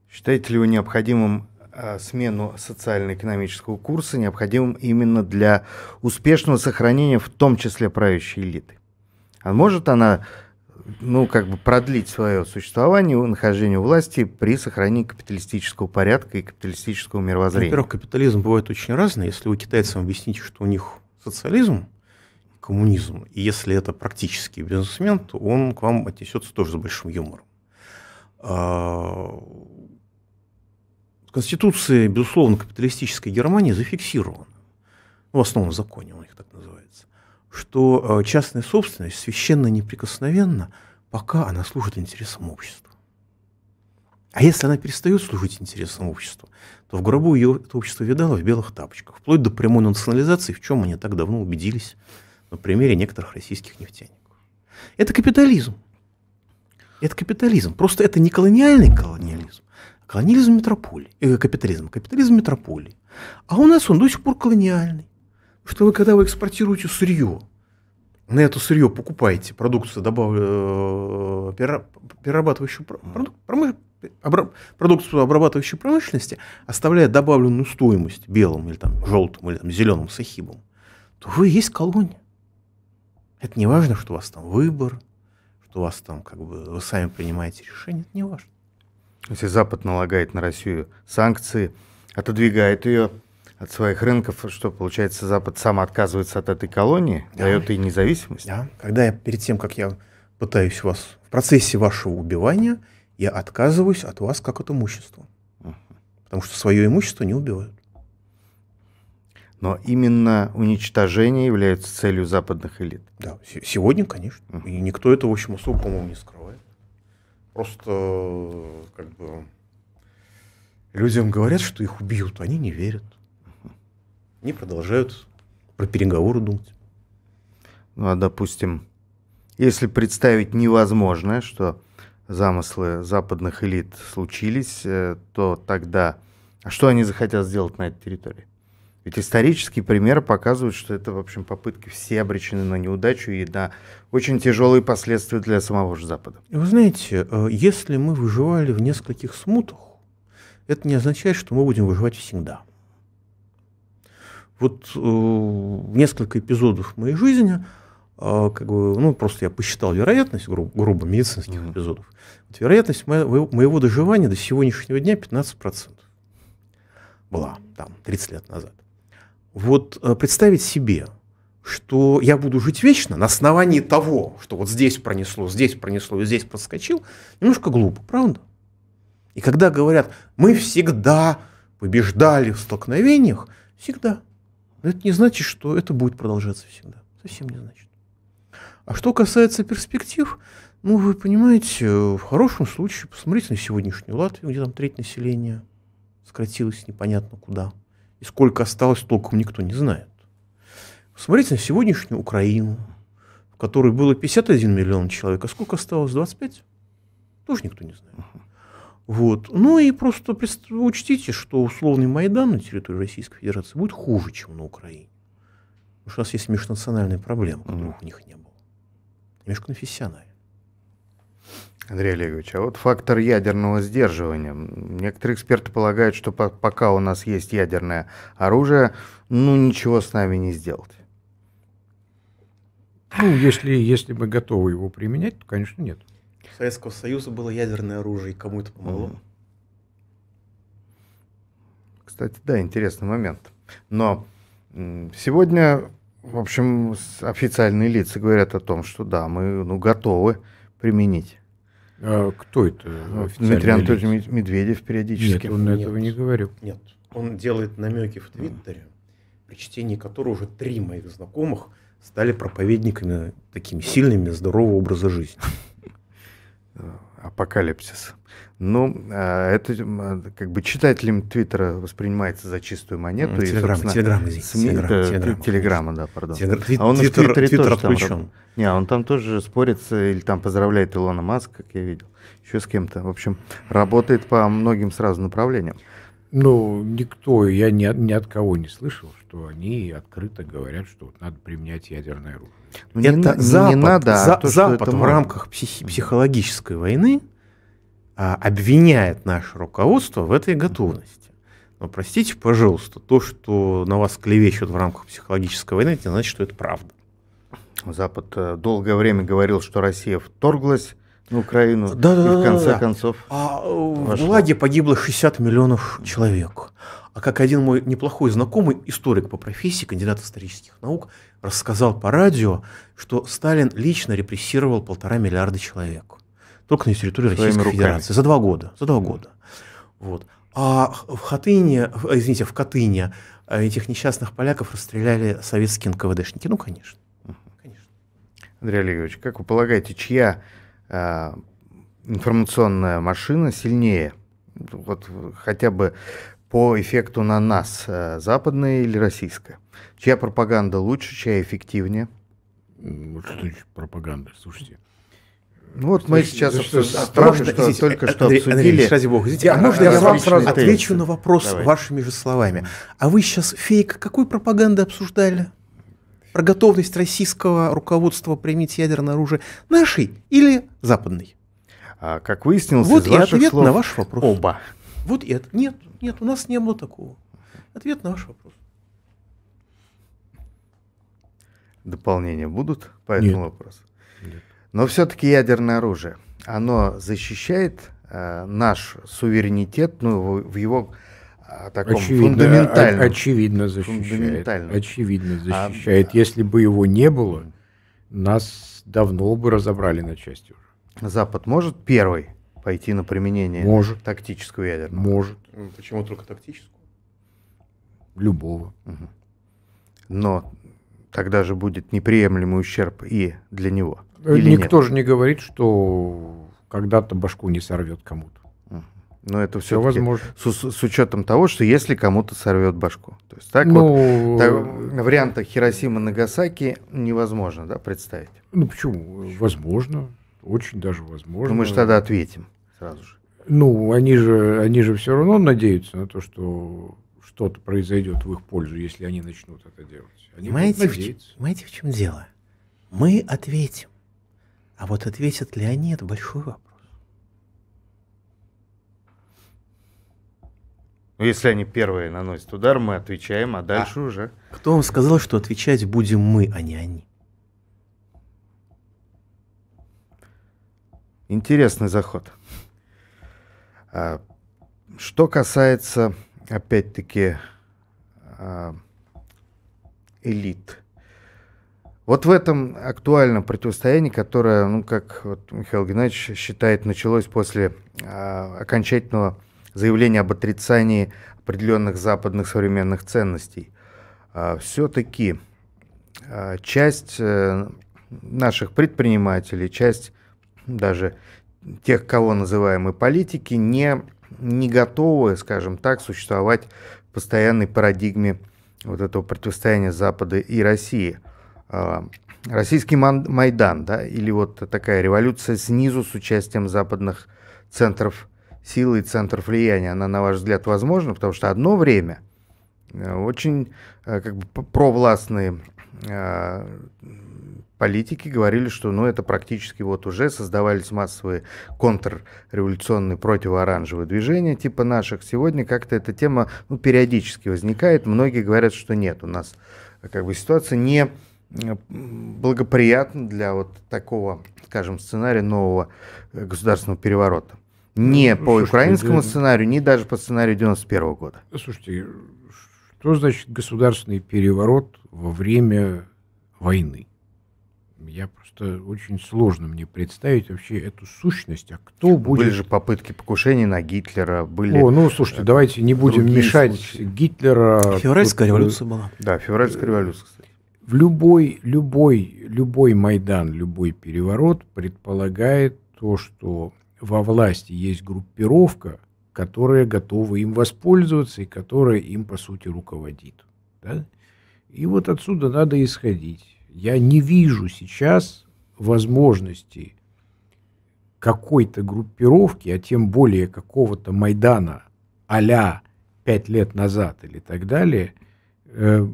Считаете ли вы необходимым а, смену социально-экономического курса, необходимым именно для успешного сохранения в том числе правящей элиты? А может она ну, как бы продлить свое существование, нахождение у власти при сохранении капиталистического порядка и капиталистического мировоззрения. Во-первых, капитализм бывает очень разный. Если вы китайцам объясните, что у них социализм, коммунизм. И если это практический бизнесмен, то он к вам отнесется тоже с большим юмором. А, Конституция, безусловно, капиталистической Германии зафиксирована, ну, в основном в законе он их так называется, что а, частная собственность священно неприкосновенна, пока она служит интересам общества. А если она перестает служить интересам общества, то в гробу ее это общество видало в белых тапочках, вплоть до прямой национализации, в чем они так давно убедились на примере некоторых российских нефтяников. Это капитализм. Это капитализм. Просто это не колониальный колониализм, а колониализм метрополии. Э, капитализм. Капитализм метрополии. А у нас он до сих пор колониальный. Что вы, когда вы экспортируете сырье, на это сырье покупаете продукцию, добав... Э, перерабатывающую продукцию, продукцию обрабатывающей промышленности, оставляя добавленную стоимость белым или там желтым или там зеленым сахибом, то вы есть колония. Это не важно, что у вас там выбор, что у вас там как бы вы сами принимаете решение, это не важно. Если Запад налагает на Россию санкции, отодвигает ее от своих рынков, что получается Запад сам отказывается от этой колонии, да. дает ей независимость? Да. Когда я перед тем, как я пытаюсь вас в процессе вашего убивания, я отказываюсь от вас как от имущества. Угу. Потому что свое имущество не убивают. Но именно уничтожение является целью западных элит. Да, сегодня, конечно. И никто это, в общем, особо, по-моему, не скрывает. Просто, как бы, людям говорят, что их убьют, они не верят. Они продолжают про переговоры думать. Ну, а допустим, если представить невозможное, что замыслы западных элит случились, э, то тогда... А что они захотят сделать на этой территории? Ведь исторические примеры показывают, что это, в общем, попытки все обречены на неудачу и на очень тяжелые последствия для самого же Запада. Вы знаете, э, если мы выживали в нескольких смутах, это не означает, что мы будем выживать всегда. Вот э, в несколько эпизодов моей жизни, э, как бы, ну, просто я посчитал вероятность, грубо, грубо медицинских mm-hmm. эпизодов, вот вероятность моего, моего доживания до сегодняшнего дня 15% была там 30 лет назад вот э, представить себе, что я буду жить вечно на основании того, что вот здесь пронесло, здесь пронесло и здесь подскочил, немножко глупо, правда? И когда говорят, мы всегда побеждали в столкновениях, всегда. Но это не значит, что это будет продолжаться всегда. Совсем не значит. А что касается перспектив, ну, вы понимаете, в хорошем случае, посмотрите на сегодняшнюю Латвию, где там треть населения сократилась непонятно куда – и сколько осталось, толком никто не знает. Посмотрите на сегодняшнюю Украину, в которой было 51 миллион человек, а сколько осталось? 25? Тоже никто не знает. Вот. Ну и просто учтите, что условный Майдан на территории Российской Федерации будет хуже, чем на Украине. Потому что у нас есть межнациональные проблемы, которых у них не было. Межконфессиональные. Андрей Олегович, а вот фактор ядерного сдерживания. Некоторые эксперты полагают, что по пока у нас есть ядерное оружие, ну ничего с нами не сделать. Ну, если, если мы готовы его применять, то, конечно, нет. У Советского Союза было ядерное оружие, и кому это помогло? Mm. Кстати, да, интересный момент. Но сегодня, в общем, официальные лица говорят о том, что да, мы ну, готовы применить. А кто это? Ну, Дмитрий Анатольевич лица? Медведев периодически. Нет, он нет, этого не говорил. Нет, он делает намеки в Твиттере, при чтении которого уже три моих знакомых стали проповедниками такими сильными здорового образа жизни апокалипсис. Ну, а, это а, как бы читателем Твиттера воспринимается за чистую монету. телеграмма, ну, и, телеграмма, извините. СМИ, телеграмма, телеграмма, да, пардон. Телегр... А он Твиттер, в Твиттере Твиттер тоже отключен. Там, не, он там тоже спорится или там поздравляет Илона Маска, как я видел, еще с кем-то. В общем, работает по многим сразу направлениям. Ну, никто, я ни, ни от кого не слышал, что они открыто говорят, что вот надо применять ядерное оружие. Ну, не, это Запад, не надо, а за, а то, Запад это в можно. рамках психи- психологической войны а, обвиняет наше руководство в этой готовности. Но простите, пожалуйста, то, что на вас клевещут в рамках психологической войны, это не значит, что это правда. Запад э, долгое время говорил, что Россия вторглась Украину. Да, да, и в конце да, да. концов. А э, в ГУЛАГе погибло 60 миллионов человек. А как один мой неплохой знакомый, историк по профессии, кандидат исторических наук, рассказал по радио, что Сталин лично репрессировал полтора миллиарда человек. Только на территории Своими Российской руками. Федерации. За два года. За два года. Вот. А в Хатыне, э, извините, в Катыне э, этих несчастных поляков расстреляли советские НКВДшники. Ну, конечно. конечно. Андрей Олегович, как вы полагаете, чья Э, информационная машина сильнее. Вот хотя бы по эффекту на нас, э, западная или российская? Чья пропаганда лучше, чья эффективнее? Вот что значит пропаганда, слушайте. Ну вот мы сейчас что, только что э, Андрей, обсудили. ради бога, извините, а, можно я вам сразу отвечу на вопрос вашими же словами? А вы сейчас фейк какой пропаганды обсуждали? про готовность российского руководства применить ядерное оружие нашей или западной? А, как выяснилось, вот из и ваших ответ слов на ваш вопрос. Оба. Вот и это. Нет, нет, у нас не было такого. Ответ на ваш вопрос. Дополнения будут по этому нет. вопросу? Нет. Но все-таки ядерное оружие, оно защищает э, наш суверенитет, ну, в его о таком очевидно, фундаментальном. Очевидно защищает. Очевидно а, защищает. А, Если бы его не было, нас давно бы разобрали на части уже. Запад может первый пойти на применение может. тактического ядерного? Может. Ну, почему только тактического? Любого. Угу. Но тогда же будет неприемлемый ущерб и для него. Э, Или Никто нет? же не говорит, что когда-то башку не сорвет кому-то. Но это все, возможно. С, с учетом того, что если кому-то сорвет башку. То есть так ну, вот так, э, варианта Хиросима Нагасаки невозможно да, представить. Ну почему? почему? Возможно. Очень даже возможно. Ну, мы же тогда ответим сразу же. Ну, они же, они же все равно надеются на то, что что-то произойдет в их пользу, если они начнут это делать. Они понимаете, в, понимаете, в чем дело? Мы ответим. А вот ответят ли они, это большой вопрос. Ну, если они первые наносят удар, мы отвечаем, а дальше а уже. Кто вам сказал, что отвечать будем мы, а не они? Интересный заход. А, что касается, опять-таки, а, элит. Вот в этом актуальном противостоянии, которое, ну, как вот Михаил Геннадьевич считает, началось после э, окончательного заявление об отрицании определенных западных современных ценностей. А, Все-таки а, часть э, наших предпринимателей, часть даже тех, кого называем и политики, не, не готовы, скажем так, существовать в постоянной парадигме вот этого противостояния Запада и России. А, российский Майдан, да, или вот такая революция снизу с участием западных центров силы и центр влияния, она, на ваш взгляд, возможна? Потому что одно время э, очень э, как бы, провластные э, политики говорили, что ну, это практически вот уже создавались массовые контрреволюционные противооранжевые движения типа наших. Сегодня как-то эта тема ну, периодически возникает. Многие говорят, что нет, у нас как бы ситуация не благоприятна для вот такого, скажем, сценария нового государственного переворота. Не ну, по слушайте, украинскому да... сценарию, не даже по сценарию 91 -го года. Слушайте, что значит государственный переворот во время войны? Я просто очень сложно мне представить вообще эту сущность. А кто будет? Были же попытки покушений на Гитлера, были. О, ну слушайте, э, давайте не будем мешать случаи. Гитлера. Февральская э, революция была. Да, февральская революция. Кстати. В любой, любой, любой майдан, любой переворот предполагает то, что во власти есть группировка, которая готова им воспользоваться и которая им, по сути, руководит. Да? И вот отсюда надо исходить. Я не вижу сейчас возможности какой-то группировки, а тем более какого-то Майдана а-ля пять лет назад или так далее, э,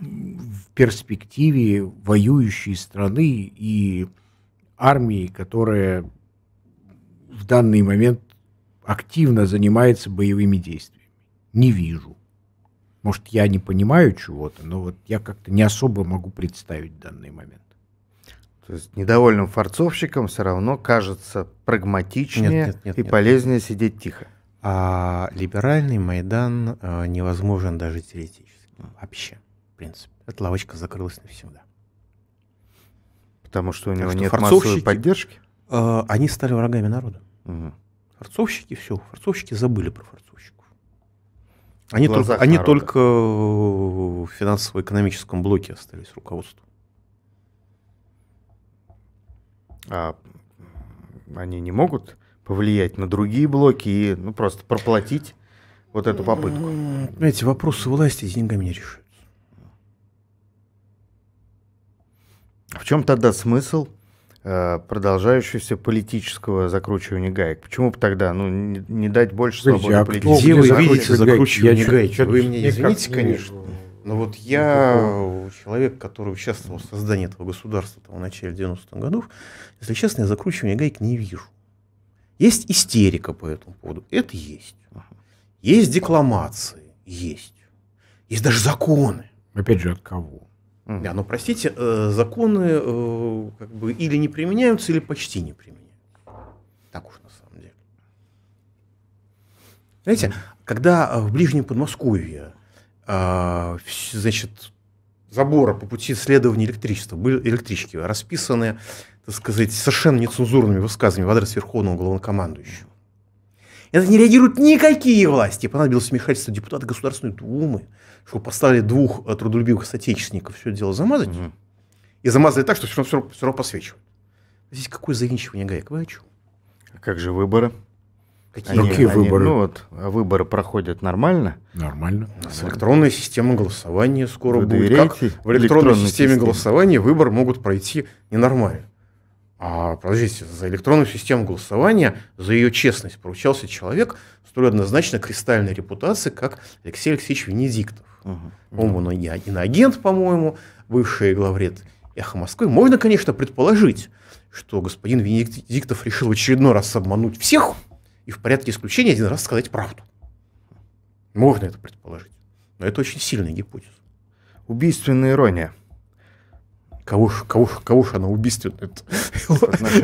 в перспективе воюющей страны и армии, которая в данный момент активно занимается боевыми действиями. Не вижу. Может, я не понимаю чего-то, но вот я как-то не особо могу представить данный момент. То есть недовольным фарцовщиком все равно кажется прагматичнее нет, нет, нет, и нет, полезнее нет. сидеть тихо. А либеральный Майдан э, невозможен даже теоретически. Ну, вообще, в принципе. Эта лавочка закрылась навсегда. Потому что у него так что нет массовой поддержки? Э, они стали врагами народа. Форцовщики, все, форцовщики забыли про форцовщиков. Они, только, они только в финансово-экономическом блоке остались руководству. А они не могут повлиять на другие блоки и ну, просто проплатить вот эту попытку? Понимаете, вопросы власти деньгами не решаются. А в чем тогда смысл Э, продолжающегося политического закручивания гаек. Почему бы тогда ну, не, не дать больше свободы политики? Где вы видите закручивание гаек? Вы меня извините, конечно. Но вот я ну, человек, который участвовал в создании этого государства там, в начале 90-х годов, если честно, я закручивания гаек не вижу. Есть истерика по этому поводу. Это есть. Есть декламации. Есть. Есть даже законы. Опять же, от кого? Угу. Да, но простите, э, законы э, как бы или не применяются, или почти не применяются. Так уж на самом деле. Знаете, когда э, в ближнем Подмосковье, значит, забора по пути следования электричества, были электрички расписаны, так сказать, совершенно нецензурными высказываниями в адрес Верховного главнокомандующего. Это не реагируют никакие власти. Понадобилось вмешательство депутата Государственной Думы, чтобы поставили двух э, трудолюбивых соотечественников все это дело замазать. Угу. И замазали так, что все равно, все равно, все равно посвечивают. Здесь какое завинчивание гаек? Вы о чем? А как же выборы? Какие, они, Какие они, выборы? Ну вот, а выборы проходят нормально. Нормально. С электронной системой голосования скоро Вы будет. Как в электронной, электронной системе, системе голосования выборы могут пройти ненормально? А, подождите, за электронную систему голосования, за ее честность поручался человек с той однозначно кристальной репутацией, как Алексей Алексеевич Венедиктов. Угу. По-моему, он а, иноагент, по-моему, бывший главред «Эхо Москвы». Можно, конечно, предположить, что господин Венедиктов решил в очередной раз обмануть всех и в порядке исключения один раз сказать правду. Можно это предположить. Но это очень сильная гипотеза. Убийственная ирония – кого ж, кого ж, кого ж она убийственная?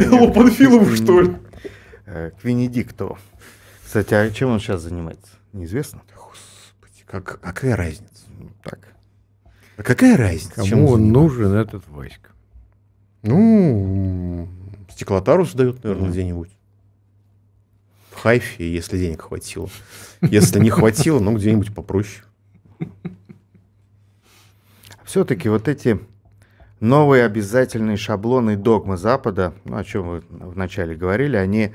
Лопанфилову, что ли? Э, к Венедиктову. Кстати, а чем он сейчас занимается? Неизвестно. Господи, как, какая разница? Ну, так. А какая разница? Кому чем он нужен этот Васька? Ну, стеклотару сдают, наверное, mm. где-нибудь. В Хайфе, если денег хватило. Если не хватило, ну, где-нибудь попроще. А Все-таки вот эти Новые обязательные шаблоны и догмы Запада, ну, о чем вы вначале говорили, они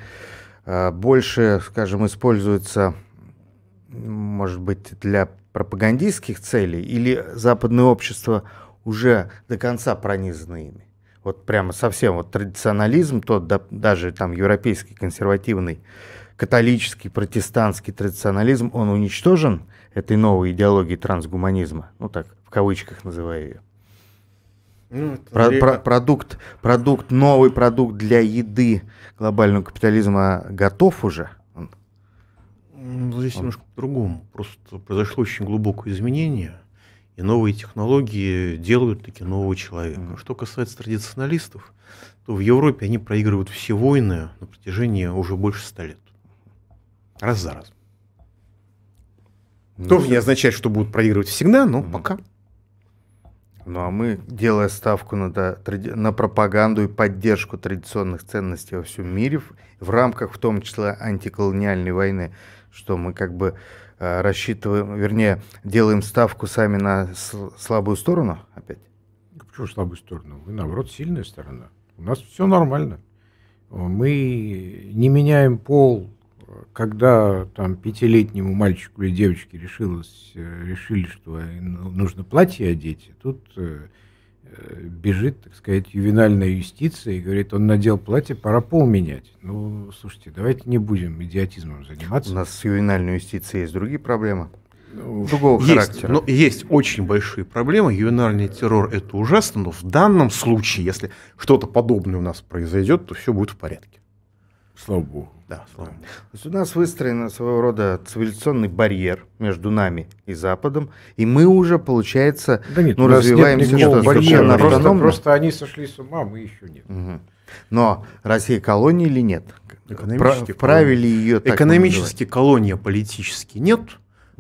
э, больше, скажем, используются, может быть, для пропагандистских целей или западное общество уже до конца пронизаны ими. Вот прямо совсем вот традиционализм, тот да, даже там европейский консервативный католический, протестантский традиционализм, он уничтожен этой новой идеологией трансгуманизма, ну так, в кавычках называю ее. Ну, про, про, продукт, продукт, новый продукт для еды глобального капитализма готов уже? Ну, здесь Он... немножко по-другому. Просто произошло очень глубокое изменение, и новые технологии делают таки нового человека. Mm. Что касается традиционалистов, то в Европе они проигрывают все войны на протяжении уже больше ста лет. Раз за раз. Ну, Тоже не означает, что будут проигрывать всегда, но mm. пока. Ну а мы, делая ставку на, на пропаганду и поддержку традиционных ценностей во всем мире, в рамках в том числе антиколониальной войны, что мы как бы э, рассчитываем, вернее, делаем ставку сами на слабую сторону опять? Почему слабую сторону? Вы, наоборот, сильная сторона. У нас все нормально. Э, мы не меняем пол когда там пятилетнему мальчику или девочке решилось, э, решили, что нужно платье одеть, тут э, э, бежит, так сказать, ювенальная юстиция и говорит, он надел платье, пора пол менять. Ну, слушайте, давайте не будем идиотизмом заниматься. У нас с ювенальной юстицией есть другие проблемы. Ну, Другого есть, характера. Но есть очень большие проблемы. Ювенальный террор – это ужасно, но в данном случае, если что-то подобное у нас произойдет, то все будет в порядке. Слава богу. Да, слава богу. То есть у нас выстроен своего рода цивилизационный барьер между нами и Западом, и мы уже, получается, да нет, ну, развиваемся нет что барьера, просто, просто они сошли с ума, а мы еще нет. Угу. Но Россия колония или нет? Правили ее так Экономически колония, политически нет.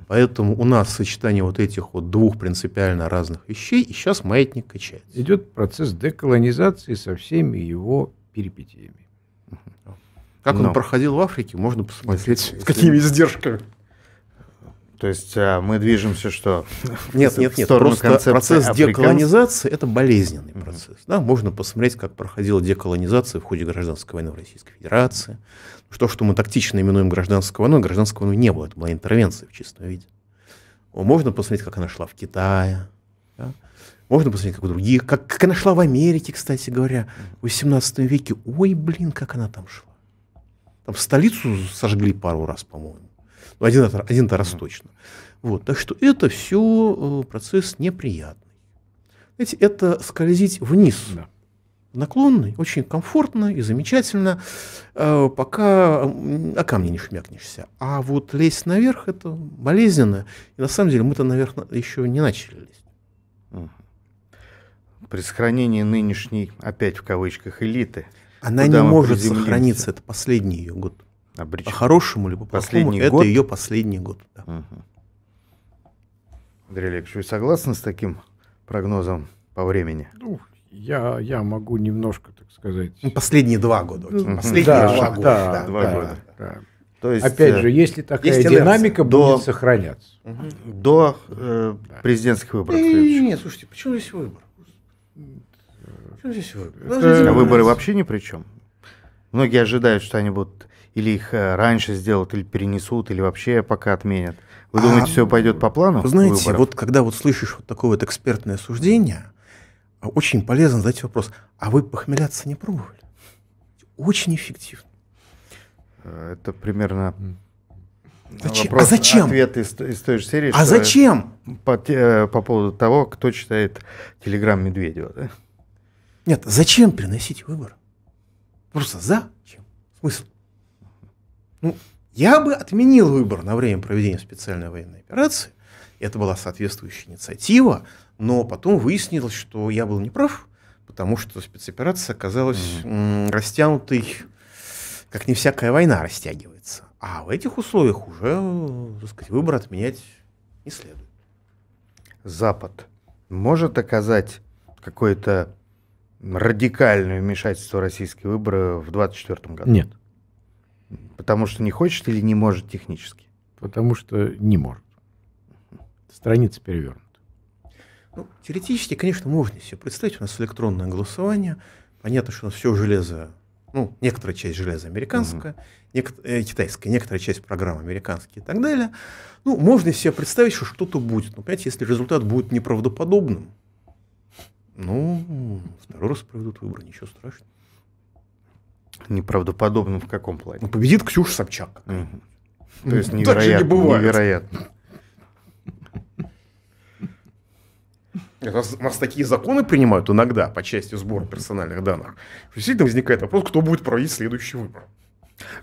Поэтому у нас сочетание вот этих вот двух принципиально разных вещей, и сейчас маятник качается. Идет процесс деколонизации со всеми его перипетиями. Как Но. он проходил в Африке, можно посмотреть. с какими издержками. То есть э, мы движемся что? (laughs) Нет, нет, нет. Просто процесс деколонизации – это болезненный процесс. Да, можно посмотреть, как проходила деколонизация в ходе гражданской войны в Российской Федерации. Что, что мы тактично именуем гражданской войной, гражданской войны не было. Это была интервенция в чистом виде. Можно посмотреть, как она шла в Китае. Да? Можно посмотреть, как у других. Как, как она шла в Америке, кстати говоря, в 18 веке. Ой, блин, как она там шла. Там столицу сожгли пару раз, по-моему. Ну, один, один раз точно. Вот, так что это все э, процесс неприятный. Знаете, это скользить вниз. Да. Наклонный, очень комфортно и замечательно, э, пока о камне не шмякнешься. А вот лезть наверх – это болезненно. И на самом деле мы-то наверх еще не начали лезть. При сохранении нынешней, опять в кавычках, элиты – она Куда не может сохраниться. Это последний ее год. Обречен. А По-хорошему либо по-плохому, это ее последний год. Да. Угу. Андрей Олегович, вы согласны с таким прогнозом по времени? Ну, я, я могу немножко, так сказать... Ну, последние два года. Окей. Последние да, два года. Да, два да, года. Да. да. То есть, Опять э, же, если такая есть динамика до, будет сохраняться. До э, президентских выборов. Не, не, не, слушайте, почему здесь выбор? Это... Ну, ну, э, выборы вообще ни при чем. Многие ожидают, что они будут или их э, раньше сделают, или перенесут, или вообще пока отменят. Вы а, думаете, а, все пойдет по плану? Вы знаете, выборов? вот когда вот слышишь вот такое вот экспертное суждение, очень полезно задать вопрос, а вы похмеляться не пробовали? Очень эффективно. Э, это примерно Зачем? А вопрос, а зачем? Ответ из, из той же серии. А зачем? По, по поводу того, кто читает телеграм Медведева. Да? Нет, зачем приносить выбор? Просто зачем? Смысл? Ну, я бы отменил выбор на время проведения специальной военной операции. Это была соответствующая инициатива, но потом выяснилось, что я был неправ, потому что спецоперация оказалась mm-hmm. растянутой, как не всякая война растягивается. А в этих условиях уже, так сказать, выбор отменять не следует. Запад может оказать какое-то радикальное вмешательство в российские выборы в 2024 году? Нет. Потому что не хочет или не может технически? Потому что не может. Страница перевернута. Ну, теоретически, конечно, можно себе представить. У нас электронное голосование. Понятно, что у нас все железо, ну, некоторая часть железа американская, угу. нек- э, китайская, некоторая часть программ американские и так далее. Ну, можно себе представить, что что-то будет. Но, ну, понимаете, если результат будет неправдоподобным, ну, второй раз проведут выборы, ничего страшного. Неправдоподобно в каком плане? Ну, победит Ксюша Собчак. Угу. То есть невероятно. не бывает. Невероятно. Раз у нас такие законы принимают иногда по части сбора персональных данных, что действительно возникает вопрос, кто будет проводить следующий выбор.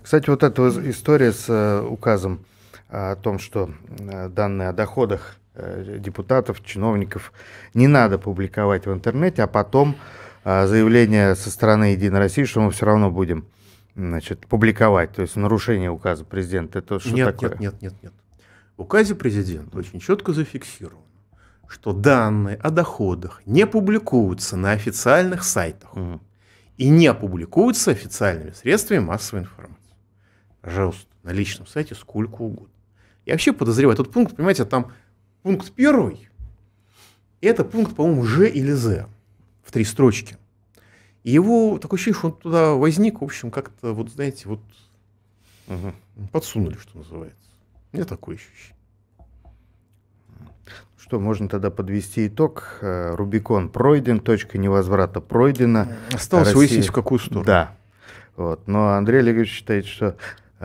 Кстати, вот эта история с э, указом о том, что э, данные о доходах Э, депутатов, чиновников не надо публиковать в интернете, а потом э, заявление со стороны Единой России, что мы все равно будем значит, публиковать, то есть нарушение указа президента. Это что нет, такое? Нет, нет, нет, нет. В указе президента очень четко зафиксировано, что данные о доходах не публикуются на официальных сайтах угу. и не публикуются официальными средствами массовой информации. Пожалуйста, на личном сайте сколько угодно. Я вообще подозреваю, этот пункт, понимаете, там Пункт первый – это пункт, по-моему, Ж или З в три строчки. И его такое ощущение, что он туда возник, в общем, как-то, вот знаете, вот угу. подсунули, что называется. У меня такое ощущение. Ну что, можно тогда подвести итог? Э, Рубикон пройден, точка невозврата пройдена. Осталось Россия... выяснить, в какую сторону. Да. Вот. Но Андрей Олегович считает, что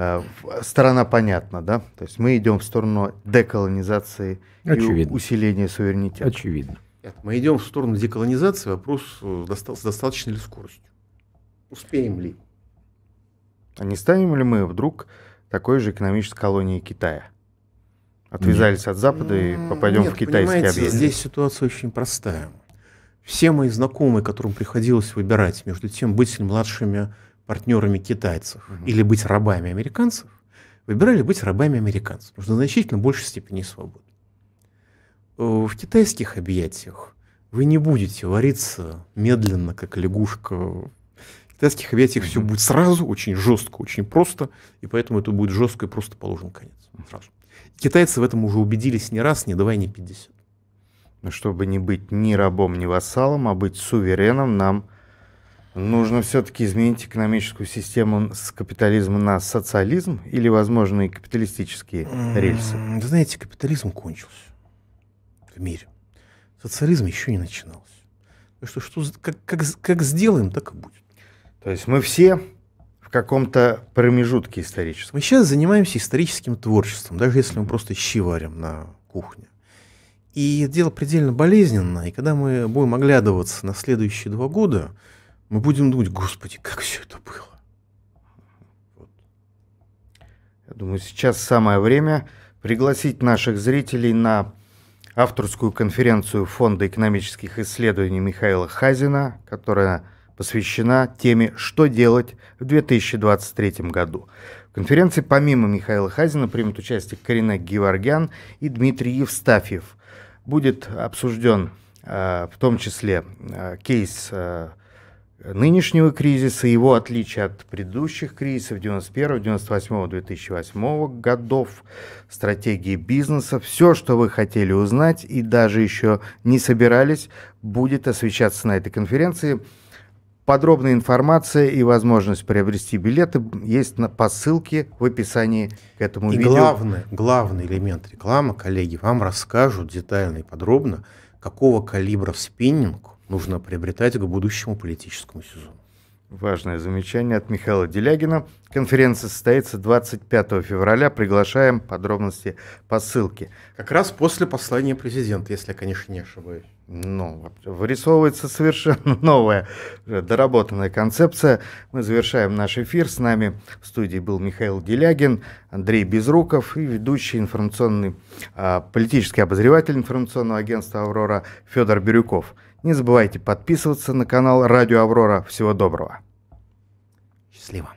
Э, сторона понятна, да? То есть мы идем в сторону деколонизации Очевидно. и усиления суверенитета. Очевидно. Нет, мы идем в сторону деколонизации. Вопрос э, с достаточной ли скоростью. Успеем ли? А не станем ли мы вдруг такой же экономической колонией Китая? Отвязались Нет. от Запада и попадем Нет, в китайский объект. Здесь ситуация очень простая. Все мои знакомые, которым приходилось выбирать между тем быть младшими партнерами китайцев угу. или быть рабами американцев, выбирали быть рабами американцев, нужно значительно большей степени свободы. Э, в китайских объятиях вы не будете вариться медленно, как лягушка. В китайских объятиях mm все будет сразу, очень жестко, очень просто, и поэтому это будет жестко и просто положен конец. Сразу. Китайцы в этом уже убедились не раз, не давай не 50. Но чтобы не быть ни рабом, ни вассалом, а быть сувереном, нам Нужно все-таки изменить экономическую систему с капитализма на социализм или, возможно, и капиталистические рельсы? Вы знаете, капитализм кончился в мире. Социализм еще не начинался. Что, что, как, как, как сделаем, так и будет. То есть мы все в каком-то промежутке историческом. Мы сейчас занимаемся историческим творчеством, даже если мы просто щи варим на кухне. И дело предельно болезненно, и когда мы будем оглядываться на следующие два года, мы будем думать, господи, как все это было. Вот. Я думаю, сейчас самое время пригласить наших зрителей на авторскую конференцию Фонда экономических исследований Михаила Хазина, которая посвящена теме «Что делать в 2023 году». В конференции помимо Михаила Хазина примут участие Карина Геворгян и Дмитрий Евстафьев. Будет обсужден э, в том числе э, кейс э, нынешнего кризиса, его отличие от предыдущих кризисов 91, 98, 2008 годов, стратегии бизнеса, все, что вы хотели узнать и даже еще не собирались, будет освещаться на этой конференции. Подробная информация и возможность приобрести билеты есть на, по ссылке в описании к этому и видео. И главное, главный элемент рекламы, коллеги, вам расскажут детально и подробно, какого калибра спиннинг нужно приобретать к будущему политическому сезону. Важное замечание от Михаила Делягина. Конференция состоится 25 февраля. Приглашаем подробности по ссылке. Как раз после послания президента, если я, конечно, не ошибаюсь. Ну, вырисовывается совершенно (laughs) новая, доработанная концепция. Мы завершаем наш эфир. С нами в студии был Михаил Делягин, Андрей Безруков и ведущий информационный, а, политический обозреватель информационного агентства «Аврора» Федор Бирюков. Не забывайте подписываться на канал Радио Аврора. Всего доброго. Счастливо.